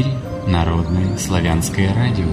эфире Народное славянское радио.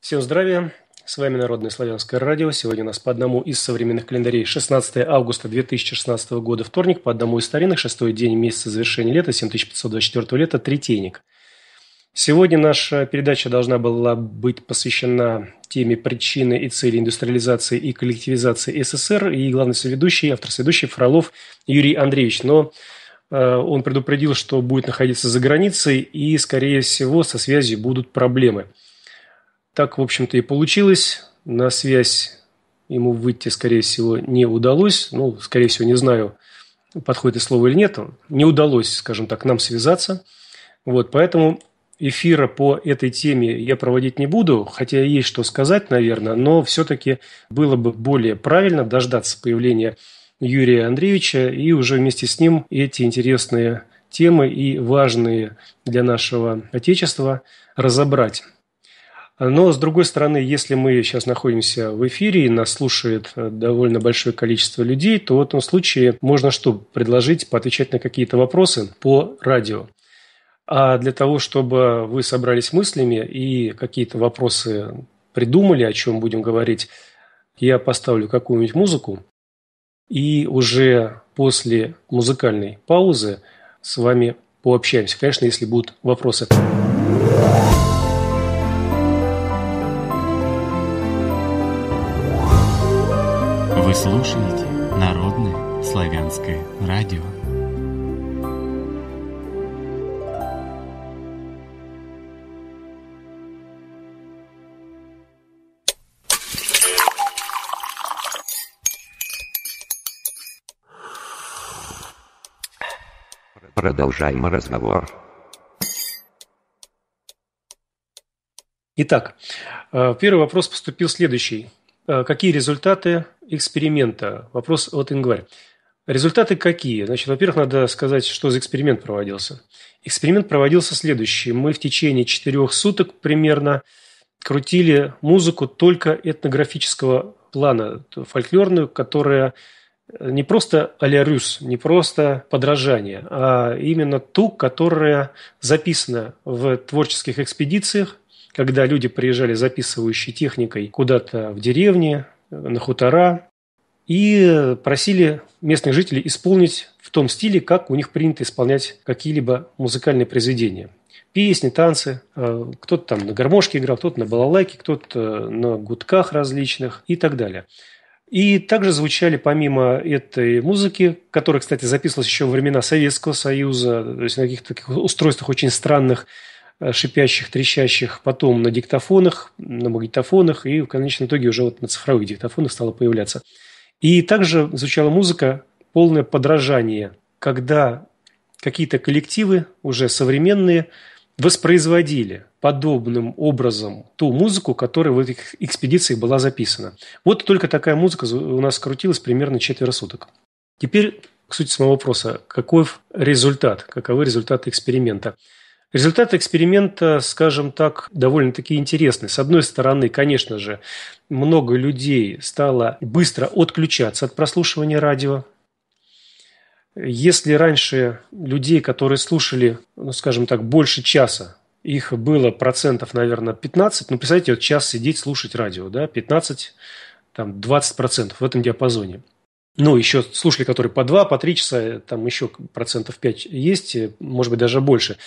Всем здравия! С вами Народное славянское радио. Сегодня у нас по одному из современных календарей 16 августа 2016 года, вторник, по одному из старинных, шестой день месяца завершения лета, 7524 лета, третейник. Сегодня наша передача должна была быть посвящена теме причины и цели индустриализации и коллективизации СССР. И главный соведущий, автор соведущий Фролов Юрий Андреевич. Но э, он предупредил, что будет находиться за границей и, скорее всего, со связью будут проблемы – так, в общем-то, и получилось. На связь ему выйти, скорее всего, не удалось. Ну, скорее всего, не знаю, подходит это слово или нет. Не удалось, скажем так, нам связаться. Вот, поэтому эфира по этой теме я проводить не буду, хотя есть что сказать, наверное, но все-таки было бы более правильно дождаться появления Юрия Андреевича и уже вместе с ним эти интересные темы и важные для нашего Отечества разобрать. Но, с другой стороны, если мы сейчас находимся в эфире и нас слушает э, довольно большое количество людей, то в этом случае можно что? Предложить поотвечать на какие-то вопросы по радио. А для того, чтобы вы собрались мыслями и какие-то вопросы придумали, о чем будем говорить, я поставлю какую-нибудь музыку. И уже после музыкальной паузы с вами пообщаемся. Конечно, если будут вопросы. Вы слушаете Народное славянское радио. Продолжаем разговор. Итак, э, первый вопрос поступил следующий. Э, какие результаты эксперимента? Вопрос от Ингварь. Результаты какие? Значит, во-первых, надо сказать, что за эксперимент проводился. Эксперимент проводился следующий. Мы в течение четырех суток примерно крутили музыку только этнографического плана, фольклорную, которая э, не просто а не просто подражание, а именно ту, которая записана в творческих экспедициях, когда люди приезжали записывающей техникой куда-то в деревне, на хутора, и просили местных жителей исполнить в том стиле, как у них принято исполнять какие-либо музыкальные произведения. Песни, танцы. Э, кто-то там на гармошке играл, кто-то на балалайке, кто-то э, на гудках различных и так далее. И также звучали помимо этой музыки, которая, кстати, записывалась еще во времена Советского Союза, то есть на каких-то таких устройствах очень странных, Э, шипящих, трещащих, потом на диктофонах, на магнитофонах, и в конечном итоге уже вот на цифровых диктофонах стало появляться. И также звучала музыка полное подражание, когда какие-то коллективы уже современные воспроизводили подобным образом ту музыку, которая в этих экспедициях была записана. Вот только такая музыка у нас крутилась примерно четверо суток. Теперь к сути самого вопроса. Каков результат? Каковы результаты эксперимента? Результат эксперимента, скажем так, довольно-таки интересны. С одной стороны, конечно же, много людей стало быстро отключаться от прослушивания радио. Если раньше людей, которые слушали, ну, скажем так, больше часа, их было процентов, наверное, 15, ну, представьте, вот час сидеть, слушать радио, да, 15, там, 20 процентов в этом диапазоне. Ну, еще слушали, которые по 2, по 3 часа, там еще процентов 5 есть, может быть, даже больше –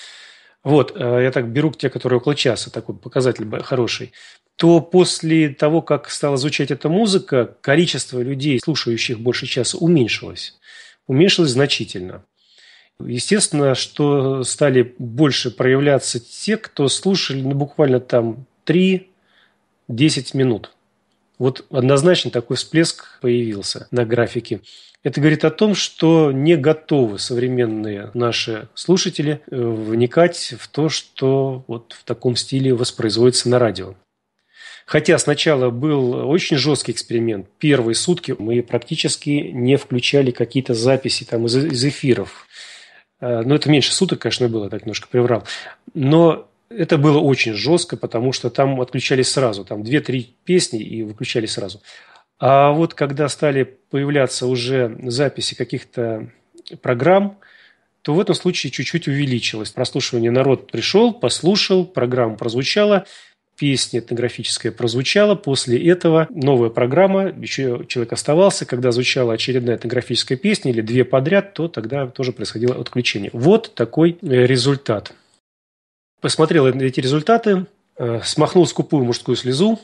вот, э, я так беру те, которые около часа, такой показатель хороший то после того, как стала звучать эта музыка, количество людей, слушающих больше часа, уменьшилось. Уменьшилось значительно. Естественно, что стали больше проявляться те, кто слушали ну, буквально там 3-10 минут. Вот однозначно такой всплеск появился на графике. Это говорит о том, что не готовы современные наши слушатели э, вникать в то, что вот в таком стиле воспроизводится на радио. Хотя сначала был очень жесткий эксперимент. Первые сутки мы практически не включали какие-то записи там из, из эфиров. Э, Но ну, это меньше суток, конечно, было, так немножко приврал. Но это было очень жестко, потому что там отключались сразу. Там 2-3 песни и выключали сразу. А вот когда стали появляться уже записи каких-то программ, то в этом случае чуть-чуть увеличилось прослушивание. Народ пришел, послушал, программа прозвучала, песня этнографическая прозвучала. После этого новая программа, еще человек оставался, когда звучала очередная этнографическая песня или две подряд, то тогда тоже происходило отключение. Вот такой э, результат. Посмотрел эти результаты, э, смахнул скупую мужскую слезу,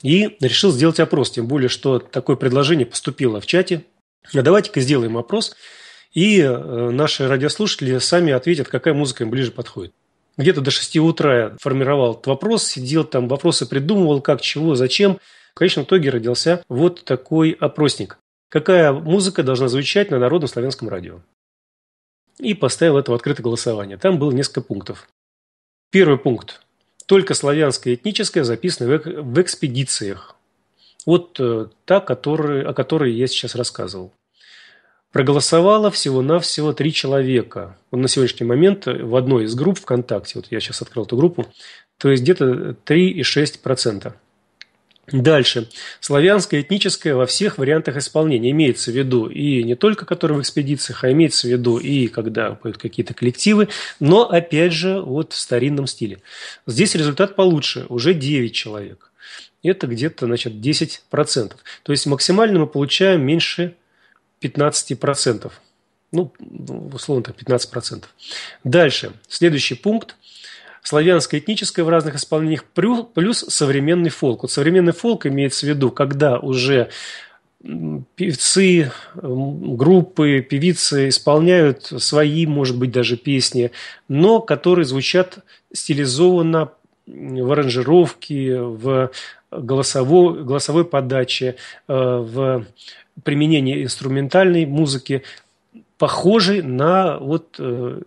и решил сделать опрос, тем более, что такое предложение поступило в чате. А давайте-ка сделаем опрос, и э, наши радиослушатели сами ответят, какая музыка им ближе подходит. Где-то до 6 утра я формировал этот вопрос, сидел там, вопросы придумывал, как, чего, зачем. В конечном итоге родился вот такой опросник. Какая музыка должна звучать на народном славянском радио? И поставил это в открытое голосование. Там было несколько пунктов. Первый пункт только славянское и этническое записаны в экспедициях. Вот э, та, который, о которой я сейчас рассказывал. Проголосовало всего-навсего три человека. Он на сегодняшний момент э, в одной из групп ВКонтакте, вот я сейчас открыл эту группу, то есть где-то 3,6%. Дальше. Славянское этническое во всех вариантах исполнения. Имеется в виду и не только которые в экспедициях, а имеется в виду и когда поют какие-то коллективы, но опять же вот в старинном стиле. Здесь результат получше, уже 9 человек. Это где-то, значит, 10%. То есть максимально мы получаем меньше 15%. Ну, условно так, 15%. Дальше. Следующий пункт славянское этническое в разных исполнениях, плюс современный фолк. Вот современный фолк имеется в виду, когда уже певцы, группы, певицы исполняют свои, может быть, даже песни, но которые звучат стилизованно в аранжировке, в голосовой, голосовой подаче, э, в применении инструментальной музыки, похожей на вот э,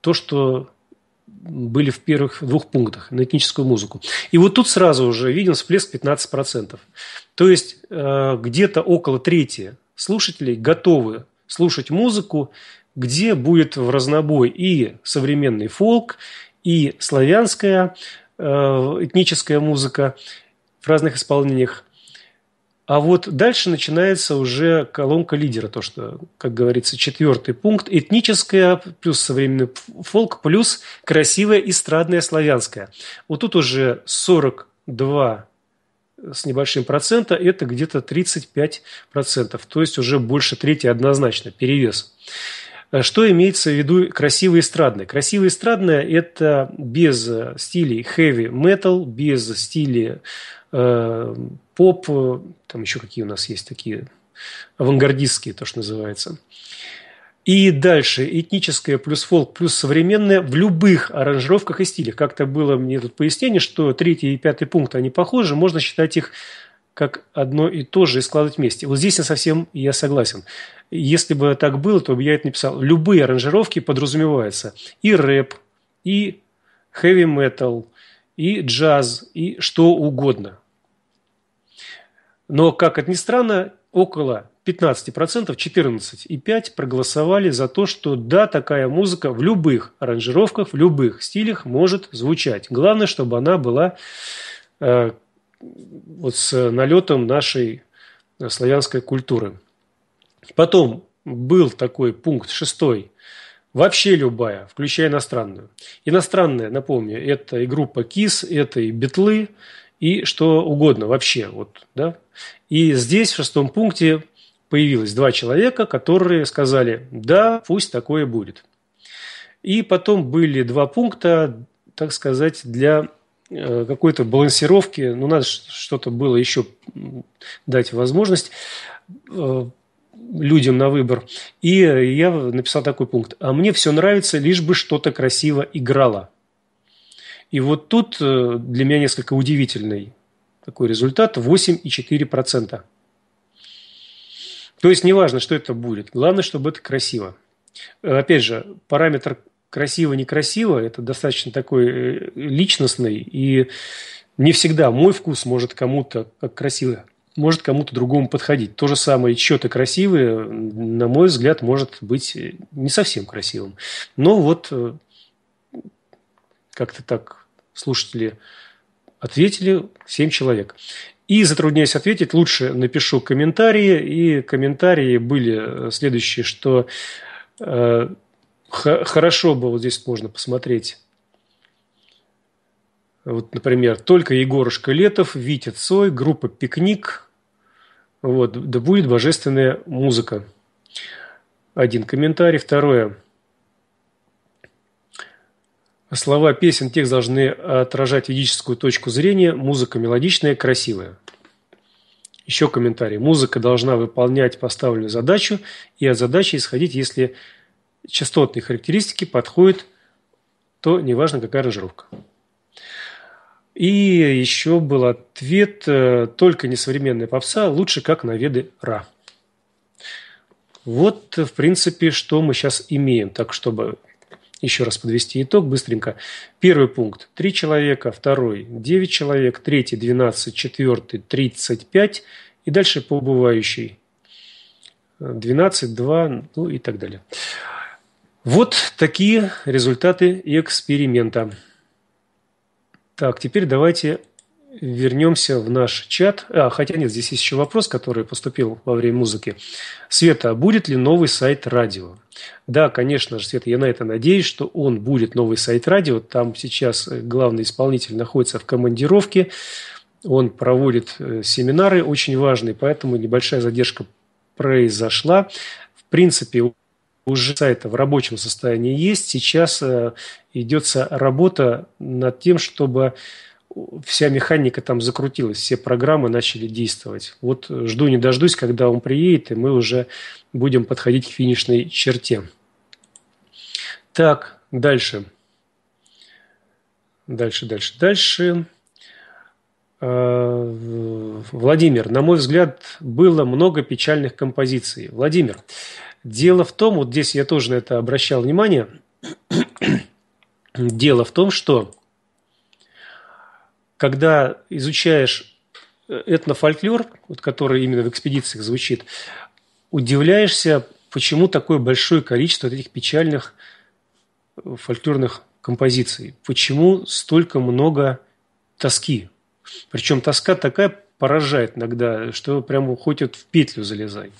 то, что были в первых двух пунктах на этническую музыку. И вот тут сразу уже виден всплеск 15%. То есть э, где-то около трети слушателей готовы слушать музыку, где будет в разнобой и современный фолк, и славянская э, этническая музыка в разных исполнениях, а вот дальше начинается уже колонка лидера, то, что, как говорится, четвертый пункт. Этническая плюс современный фолк плюс красивая эстрадная славянская. Вот тут уже 42 с небольшим процента, это где-то 35 процентов. То есть уже больше трети однозначно, перевес. Э, что имеется в виду красивые эстрадные? Красивые эстрадные – это без стилей heavy metal, без стилей э, поп, там еще какие у нас есть такие авангардистские, то, что называется. И дальше этническое плюс фолк плюс современное в любых аранжировках и стилях. Как-то было мне тут пояснение, что третий и пятый пункт, они похожи, можно считать их как одно и то же и складывать вместе. Вот здесь я совсем я согласен. Если бы так было, то бы я это написал. Любые аранжировки подразумеваются. И рэп, и хэви-метал, и джаз, и что угодно. Но, как это ни странно, около 15%, 14,5% проголосовали за то, что да, такая музыка в любых аранжировках, в любых стилях может звучать. Главное, чтобы она была э, вот с налетом нашей славянской культуры. Потом был такой пункт шестой. Вообще любая, включая иностранную. Иностранная, напомню, это и группа Kiss, это и Битлы, и что угодно вообще. Вот, да? И здесь в шестом пункте появилось два человека, которые сказали, да, пусть такое будет. И потом были два пункта, так сказать, для э, какой-то балансировки, ну, надо что-то было еще дать возможность э, людям на выбор. И я написал такой пункт. А мне все нравится, лишь бы что-то красиво играло. И вот тут э, для меня несколько удивительный такой результат – 8,4%. То есть не важно, что это будет, главное, чтобы это красиво. Э, опять же, параметр красиво-некрасиво – это достаточно такой э, личностный, и не всегда мой вкус может кому-то как красиво может кому-то другому подходить. То же самое, что-то красивое, на мой взгляд, может быть не совсем красивым. Но вот как-то так слушатели ответили 7 человек. И затрудняюсь ответить, лучше напишу комментарии. И комментарии были э, следующие, что э, хорошо бы, вот здесь можно посмотреть, вот, например, только Егорушка Летов, Витя Цой, группа «Пикник», вот, да будет божественная музыка. Один комментарий. Второе – Слова песен тех должны отражать ведическую точку зрения, музыка мелодичная, красивая. Еще комментарий. Музыка должна выполнять поставленную задачу и от задачи исходить, если частотные характеристики подходят, то неважно, какая аранжировка. И еще был ответ э, «Только несовременная попса, лучше как наведы Ра». Вот, в принципе, что мы сейчас имеем, так чтобы еще раз подвести итог быстренько. Первый пункт – 3 человека, второй – 9 человек, третий – 12, четвертый – 35, и дальше по убывающей – 12, 2, ну и так далее. Вот такие результаты эксперимента. Так, теперь давайте вернемся в наш чат. А, хотя нет, здесь есть еще вопрос, который поступил во время музыки. Света, а будет ли новый сайт радио? Да, конечно же, Света, я на это надеюсь, что он будет новый сайт радио. Там сейчас э, главный исполнитель находится в командировке. Он проводит э, семинары очень важные, поэтому небольшая задержка произошла. В принципе, уже сайт в рабочем состоянии есть. Сейчас э, идется работа над тем, чтобы вся механика там закрутилась, все программы начали действовать. Вот жду не дождусь, когда он приедет, и мы уже будем подходить к финишной черте. Так, дальше. Дальше, дальше, дальше. А, Владимир, на мой взгляд, было много печальных композиций. Владимир, дело в том, вот здесь я тоже на это обращал внимание, дело в том, что когда изучаешь э, этнофольклор, вот который именно в экспедициях звучит, удивляешься, почему такое большое количество этих печальных э, фольклорных композиций, почему столько много тоски. Причем тоска такая поражает иногда, что прямо хоть вот в петлю залезай.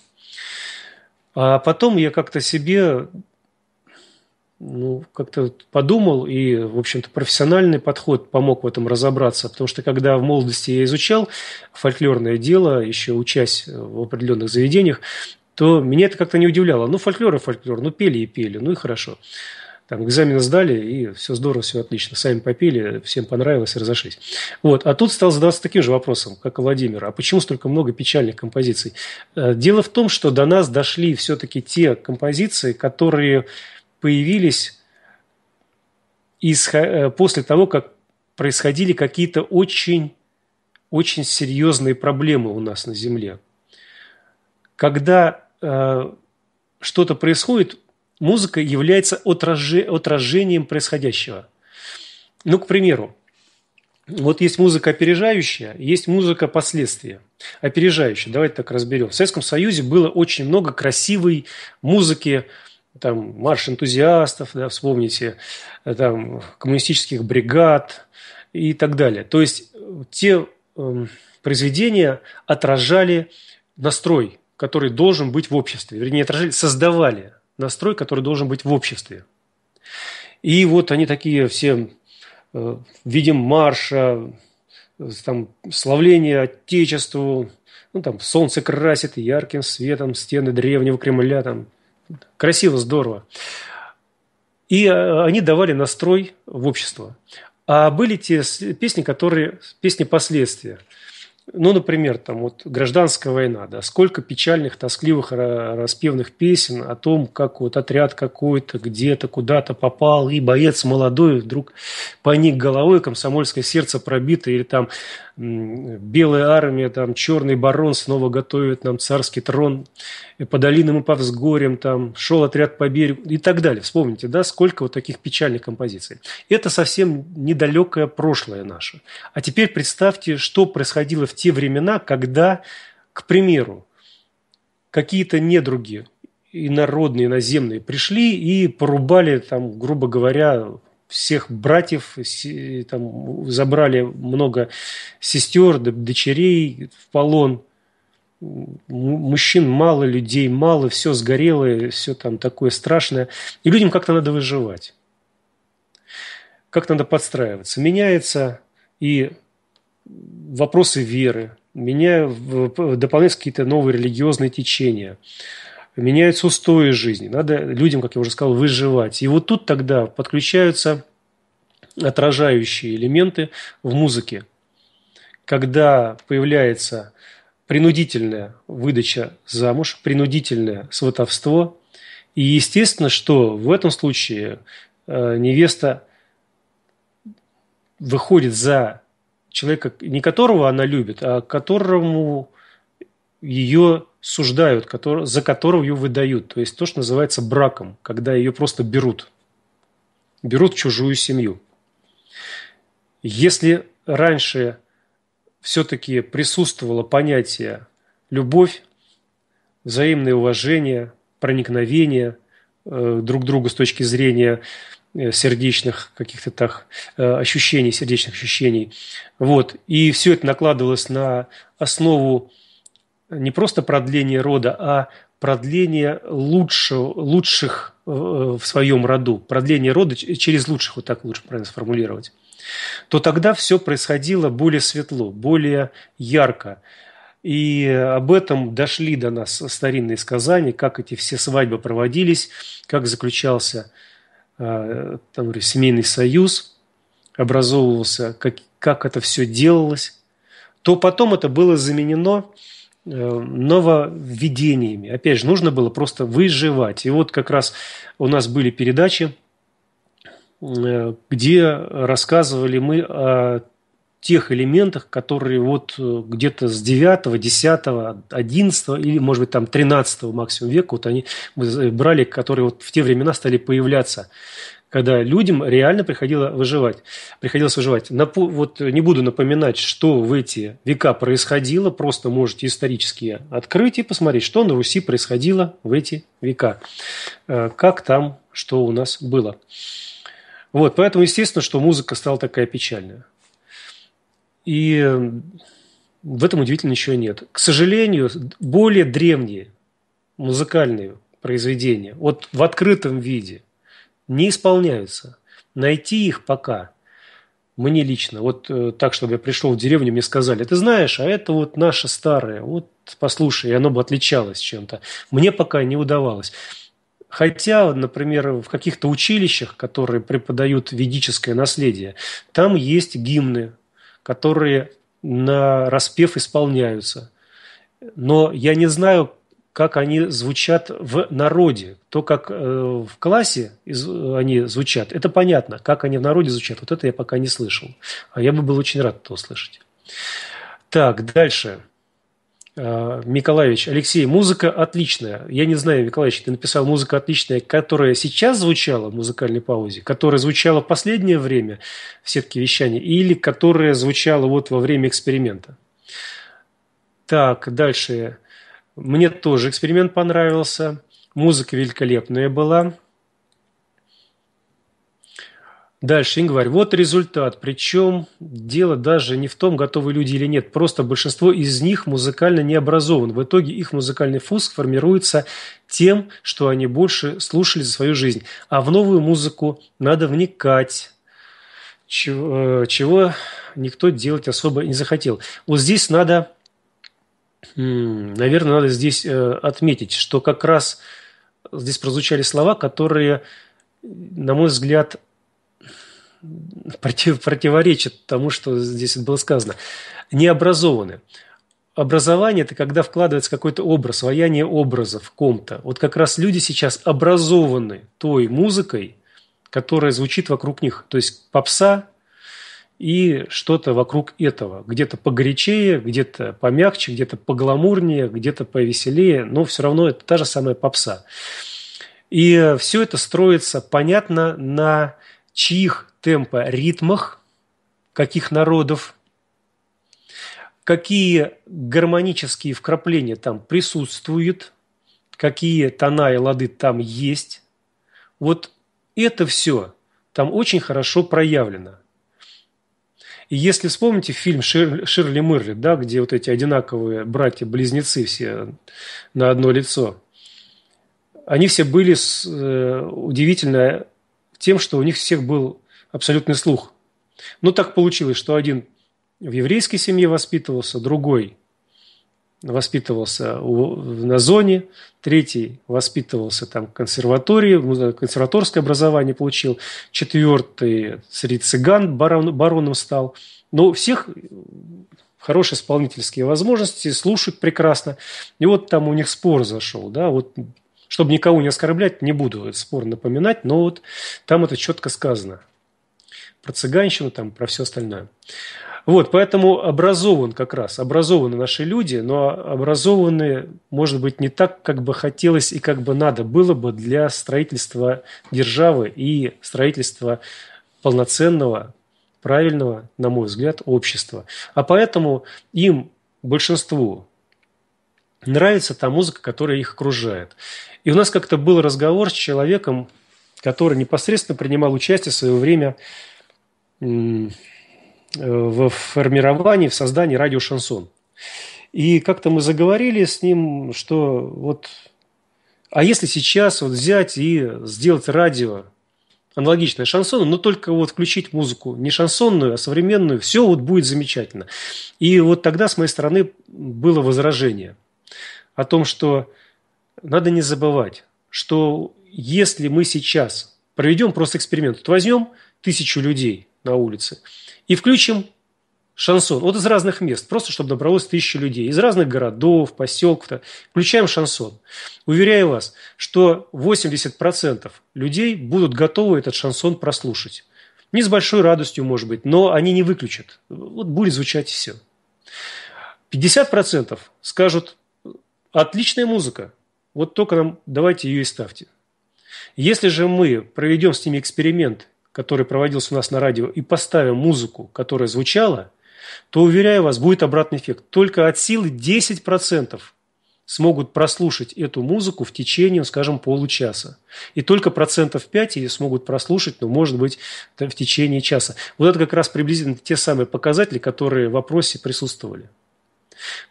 А потом я как-то себе ну, как-то подумал, и, в общем-то, профессиональный подход помог в этом разобраться, потому что когда в молодости я изучал фольклорное дело, еще учась э, в определенных заведениях, то меня это как-то не удивляло. Ну, фольклор и фольклор, ну, пели и пели, ну и хорошо. Там экзамены сдали, и все здорово, все отлично. Сами попели, всем понравилось, и разошлись. Вот. А тут стал задаваться таким же вопросом, как и Владимир. А почему столько много печальных композиций? Э, дело в том, что до нас дошли все-таки те композиции, которые появились из, э, после того, как происходили какие-то очень, очень серьезные проблемы у нас на Земле. Когда э, что-то происходит, музыка является отраже, отражением происходящего. Ну, к примеру, вот есть музыка опережающая, есть музыка последствия. Опережающая, давайте так разберем. В Советском Союзе было очень много красивой музыки, э, там марш энтузиастов, да, вспомните, э, там коммунистических бригад и так далее. То есть э, те э, произведения отражали настрой, который должен быть в обществе. Вернее, отражали, создавали настрой, который должен быть в обществе. И вот они такие все э, видим марша, э, там, славление Отечеству, ну, там, солнце красит ярким светом стены древнего Кремля, там, красиво, здорово. И э, они давали настрой в общество. А были те песни, которые песни последствия ну, например, там вот «Гражданская война», да, сколько печальных, тоскливых, распевных песен о том, как вот отряд какой-то где-то куда-то попал, и боец молодой вдруг поник головой, комсомольское сердце пробито, или там белая армия, там черный барон снова готовит нам царский трон, и по долинам и по взгорям, там шел отряд по берегу и так далее. Вспомните, да, сколько вот таких печальных композиций. Это совсем недалекое прошлое наше. А теперь представьте, что происходило в те времена, когда, к примеру, какие-то недруги инородные, наземные пришли и порубали, там, грубо говоря, всех братьев, там, забрали много сестер, дочерей в полон. Мужчин мало, людей мало, все сгорело, все там такое страшное. И людям как-то надо выживать. Как надо подстраиваться. Меняется и вопросы веры, меня дополняются какие-то новые религиозные течения, меняются устои жизни. Надо людям, как я уже сказал, выживать. И вот тут тогда подключаются отражающие элементы в музыке. Когда появляется принудительная выдача замуж, принудительное сватовство. И естественно, что в этом случае э, невеста выходит за человека, не которого она любит, а которому ее суждают, который, за которого ее выдают. То есть то, что называется браком, когда ее просто берут. Берут чужую семью. Если раньше все-таки присутствовало понятие любовь, взаимное уважение, проникновение э, друг к другу с точки зрения Э, сердечных каких-то так э, ощущений, сердечных ощущений. Вот. И все это накладывалось на основу не просто продления рода, а продление лучше, лучших э, в своем роду, продление рода через лучших, вот так лучше правильно сформулировать, то тогда все происходило более светло, более ярко. И об этом дошли до нас старинные сказания, как эти все свадьбы проводились, как заключался Э, там, говорю, семейный союз образовывался, как, как это все делалось, то потом это было заменено э, нововведениями. Опять же, нужно было просто выживать. И вот как раз у нас были передачи, э, где рассказывали мы о тех элементах, которые вот э, где-то с 9, 10, 11 или, может быть, там 13 максимум века вот они э, брали, которые вот в те времена стали появляться когда людям реально приходило выживать. Приходилось выживать. Напу- вот э, не буду напоминать, что в эти века происходило, просто можете исторические открыть и посмотреть, что на Руси происходило в эти века. Как там, что у нас было. Вот, поэтому естественно, что музыка стала такая печальная. И в этом удивительно ничего нет. К сожалению, более древние музыкальные произведения, вот в открытом виде, не исполняются. Найти их пока мне лично, вот э, так, чтобы я пришел в деревню, мне сказали, ты знаешь, а это вот наше старое, вот послушай, и оно бы отличалось чем-то. Мне пока не удавалось. Хотя, например, в каких-то училищах, которые преподают ведическое наследие, там есть гимны которые на распев исполняются. Но я не знаю, как они звучат в народе. То, как э, в классе из, они звучат, это понятно. Как они в народе звучат, вот это я пока не слышал. А я бы был очень рад это услышать. Так, дальше. А, Миколаевич, Алексей, музыка отличная. Я не знаю, Николаевич, ты написал музыка отличная, которая сейчас звучала в музыкальной паузе, которая звучала в последнее время в сетке вещания или которая звучала вот во время эксперимента. Так, дальше. Мне тоже эксперимент понравился. Музыка великолепная была. Дальше, Ингварь, вот результат. Причем дело даже не в том, готовы люди или нет. Просто большинство из них музыкально не образован. В итоге их музыкальный фуск формируется тем, что они больше слушали за свою жизнь. А в новую музыку надо вникать, чего, э, чего никто делать особо не захотел. Вот здесь надо, наверное, надо здесь э, отметить, что как раз здесь прозвучали слова, которые, на мой взгляд, против, противоречит тому, что здесь было сказано, не образованы. Образование – это когда вкладывается какой-то образ, вояние образа в ком-то. Вот как раз люди сейчас образованы той музыкой, которая звучит вокруг них. То есть попса и что-то вокруг этого. Где-то погорячее, где-то помягче, где-то погламурнее, где-то повеселее, но все равно это та же самая попса. И все это строится, понятно, на чьих темпа, ритмах, каких народов, какие гармонические вкрапления там присутствуют, какие тона и лады там есть. Вот это все там очень хорошо проявлено. И если вспомните фильм Ширли Мырли, да, где вот эти одинаковые братья-близнецы все на одно лицо, они все были с, э, удивительно тем, что у них всех был абсолютный слух. Ну, так получилось, что один в еврейской семье воспитывался, другой воспитывался на зоне, третий воспитывался там в консерватории, консерваторское образование получил, четвертый среди цыган барон, бароном стал. Но у всех хорошие исполнительские возможности, слушают прекрасно. И вот там у них спор зашел, да, вот чтобы никого не оскорблять, не буду этот спор напоминать, но вот там это четко сказано – про цыганщину, там, про все остальное. Вот, поэтому образован как раз, образованы наши люди, но образованы, может быть, не так, как бы хотелось и как бы надо было бы для строительства державы и строительства полноценного, правильного, на мой взгляд, общества. А поэтому им, большинству, нравится та музыка, которая их окружает. И у нас как-то был разговор с человеком, который непосредственно принимал участие в свое время Э, в формировании, в создании радио «Шансон». И как-то мы заговорили с ним, что вот... А если сейчас вот взять и сделать радио, аналогичное шансону, но только вот включить музыку не шансонную, а современную, все вот будет замечательно. И вот тогда с моей стороны было возражение о том, что надо не забывать, что если мы сейчас проведем просто эксперимент, вот возьмем тысячу людей на улице, и включим шансон. Вот из разных мест, просто чтобы набралось тысячи людей. Из разных городов, поселков. -то. Включаем шансон. Уверяю вас, что 80% людей будут готовы этот шансон прослушать. Не с большой радостью, может быть, но они не выключат. Вот будет звучать все. 50% скажут, отличная музыка, вот только нам давайте ее и ставьте. Если же мы проведем с ними эксперимент который проводился у нас на радио, и поставим музыку, которая звучала, то, уверяю вас, будет обратный эффект. Только от силы 10% смогут прослушать эту музыку в течение, скажем, получаса. И только процентов 5 ее смогут прослушать, ну, может быть, в течение часа. Вот это как раз приблизительно те самые показатели, которые в вопросе присутствовали.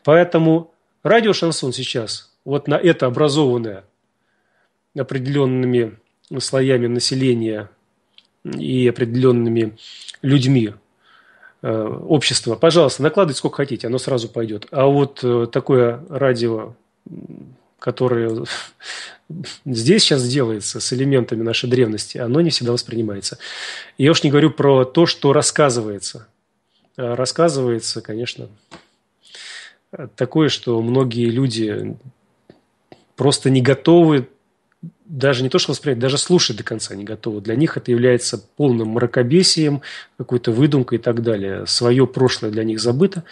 Поэтому радио «Шансон» сейчас вот на это образованное определенными слоями населения и определенными людьми э, общества, пожалуйста, накладывайте сколько хотите, оно сразу пойдет. А вот э, такое радио, которое здесь сейчас делается с элементами нашей древности, оно не всегда воспринимается. Я уж не говорю про то, что рассказывается. А рассказывается, конечно, такое, что многие люди просто не готовы даже не то, что воспринять, даже слушать до конца не готовы. Для них это является полным мракобесием, какой-то выдумкой и так далее. Свое прошлое для них забыто.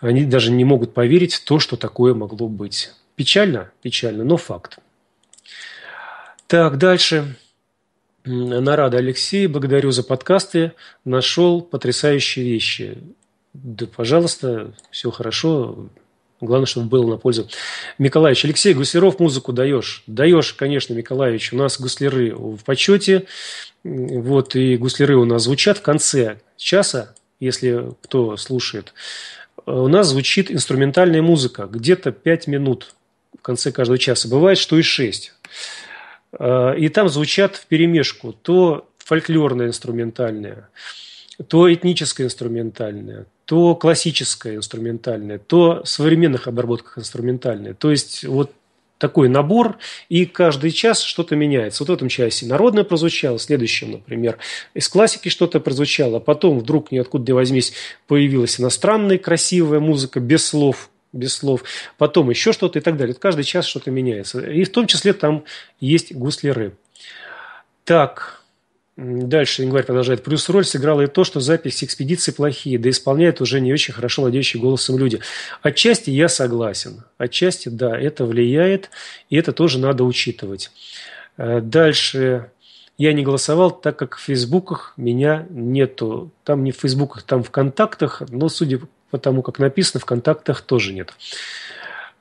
Они даже не могут поверить в то, что такое могло быть. Печально? Печально, но факт. Так, дальше. Нарада Алексей, благодарю за подкасты. Нашел потрясающие вещи. Да, пожалуйста, все хорошо. Главное, чтобы было на пользу. Николаевич, Алексей Гусляров музыку даешь. Даешь, конечно, Николаевич. У нас гусляры в почете. Вот, и гусляры у нас звучат в конце часа, если кто слушает. У нас звучит инструментальная музыка. Где-то 5 минут в конце каждого часа. Бывает, что и 6. А, и там звучат в перемешку то фольклорное инструментальное – то этническое инструментальное, то классическое инструментальное, то в современных обработках инструментальное. То есть вот такой набор, и каждый час что-то меняется. Вот в этом часе народное прозвучало, в следующем, например, из классики что-то прозвучало, а потом вдруг ниоткуда не возьмись появилась иностранная красивая музыка без слов, без слов, потом еще что-то и так далее. каждый час что-то меняется. И в том числе там есть гусли рэп. Так, Дальше Ингварь продолжает. Плюс роль сыграла и то, что записи экспедиции плохие, да исполняют уже не очень хорошо владеющие голосом люди. Отчасти я согласен. Отчасти, да, это влияет, и это тоже надо учитывать. Э, дальше. Я не голосовал, так как в Фейсбуках меня нету. Там не в Фейсбуках, там в Контактах, но судя по тому, как написано, в Контактах тоже нет.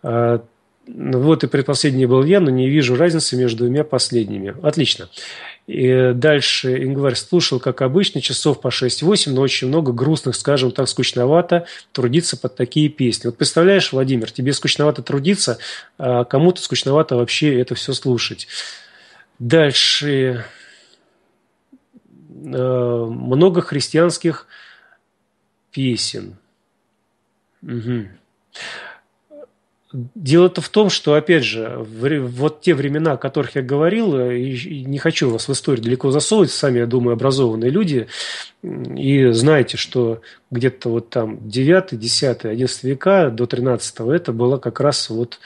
Э, вот и предпоследний был я, но не вижу разницы между двумя последними. Отлично. И дальше Ингвар слушал, как обычно, часов по 6-8, но очень много грустных, скажем так, скучновато трудиться под такие песни. Вот представляешь, Владимир, тебе скучновато трудиться, а кому-то скучновато вообще это все слушать. Дальше. Э, много христианских песен. Угу. Дело-то в том, что, опять же, вот те времена, о которых я говорил, э, и не хочу вас в историю далеко засовывать, сами, я думаю, образованные люди, и знаете, что где-то вот там 9, 10, 11 века до 13 это была как раз вот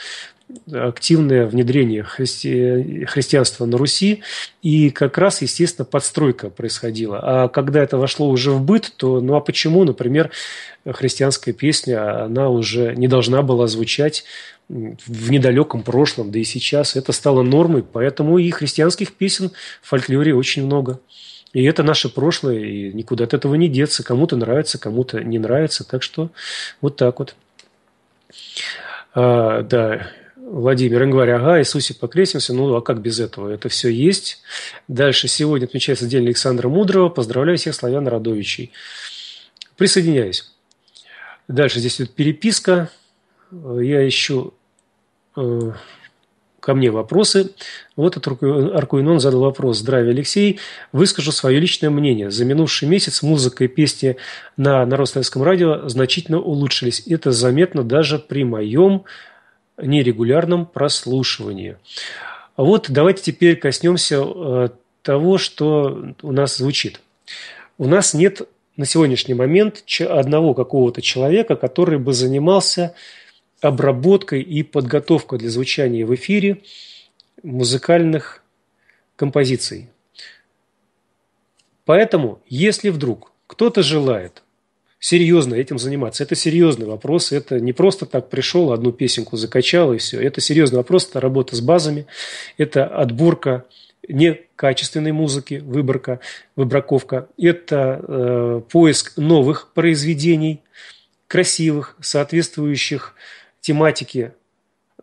активное внедрение христи... христианства на Руси, и как раз, естественно, подстройка происходила. А когда это вошло уже в быт, то ну а почему, например, христианская песня, она уже не должна была звучать в недалеком прошлом, да и сейчас это стало нормой, поэтому и христианских песен в фольклоре очень много. И это наше прошлое, и никуда от этого не деться. Кому-то нравится, кому-то не нравится. Так что вот так вот. А, да, Владимир, и говорю, ага, Иисусе покрестимся, ну а как без этого? Это все есть. Дальше сегодня отмечается День Александра Мудрого. Поздравляю всех славян родовичей. Присоединяюсь. Дальше здесь идет переписка. Я ищу э, ко мне вопросы. Вот Аркуинон задал вопрос. Здравия, Алексей. Выскажу свое личное мнение. За минувший месяц музыка и песни на Народославянском радио значительно улучшились. Это заметно даже при моем нерегулярном прослушивании. Вот давайте теперь коснемся э, того, что у нас звучит. У нас нет на сегодняшний момент одного какого-то человека, который бы занимался обработкой и подготовкой для звучания в эфире музыкальных композиций. Поэтому, если вдруг кто-то желает серьезно этим заниматься. Это серьезный вопрос. Это не просто так пришел, одну песенку закачал и все. Это серьезный вопрос. Это работа с базами. Это отборка некачественной музыки, выборка, выбраковка. Это э, поиск новых произведений, красивых, соответствующих тематике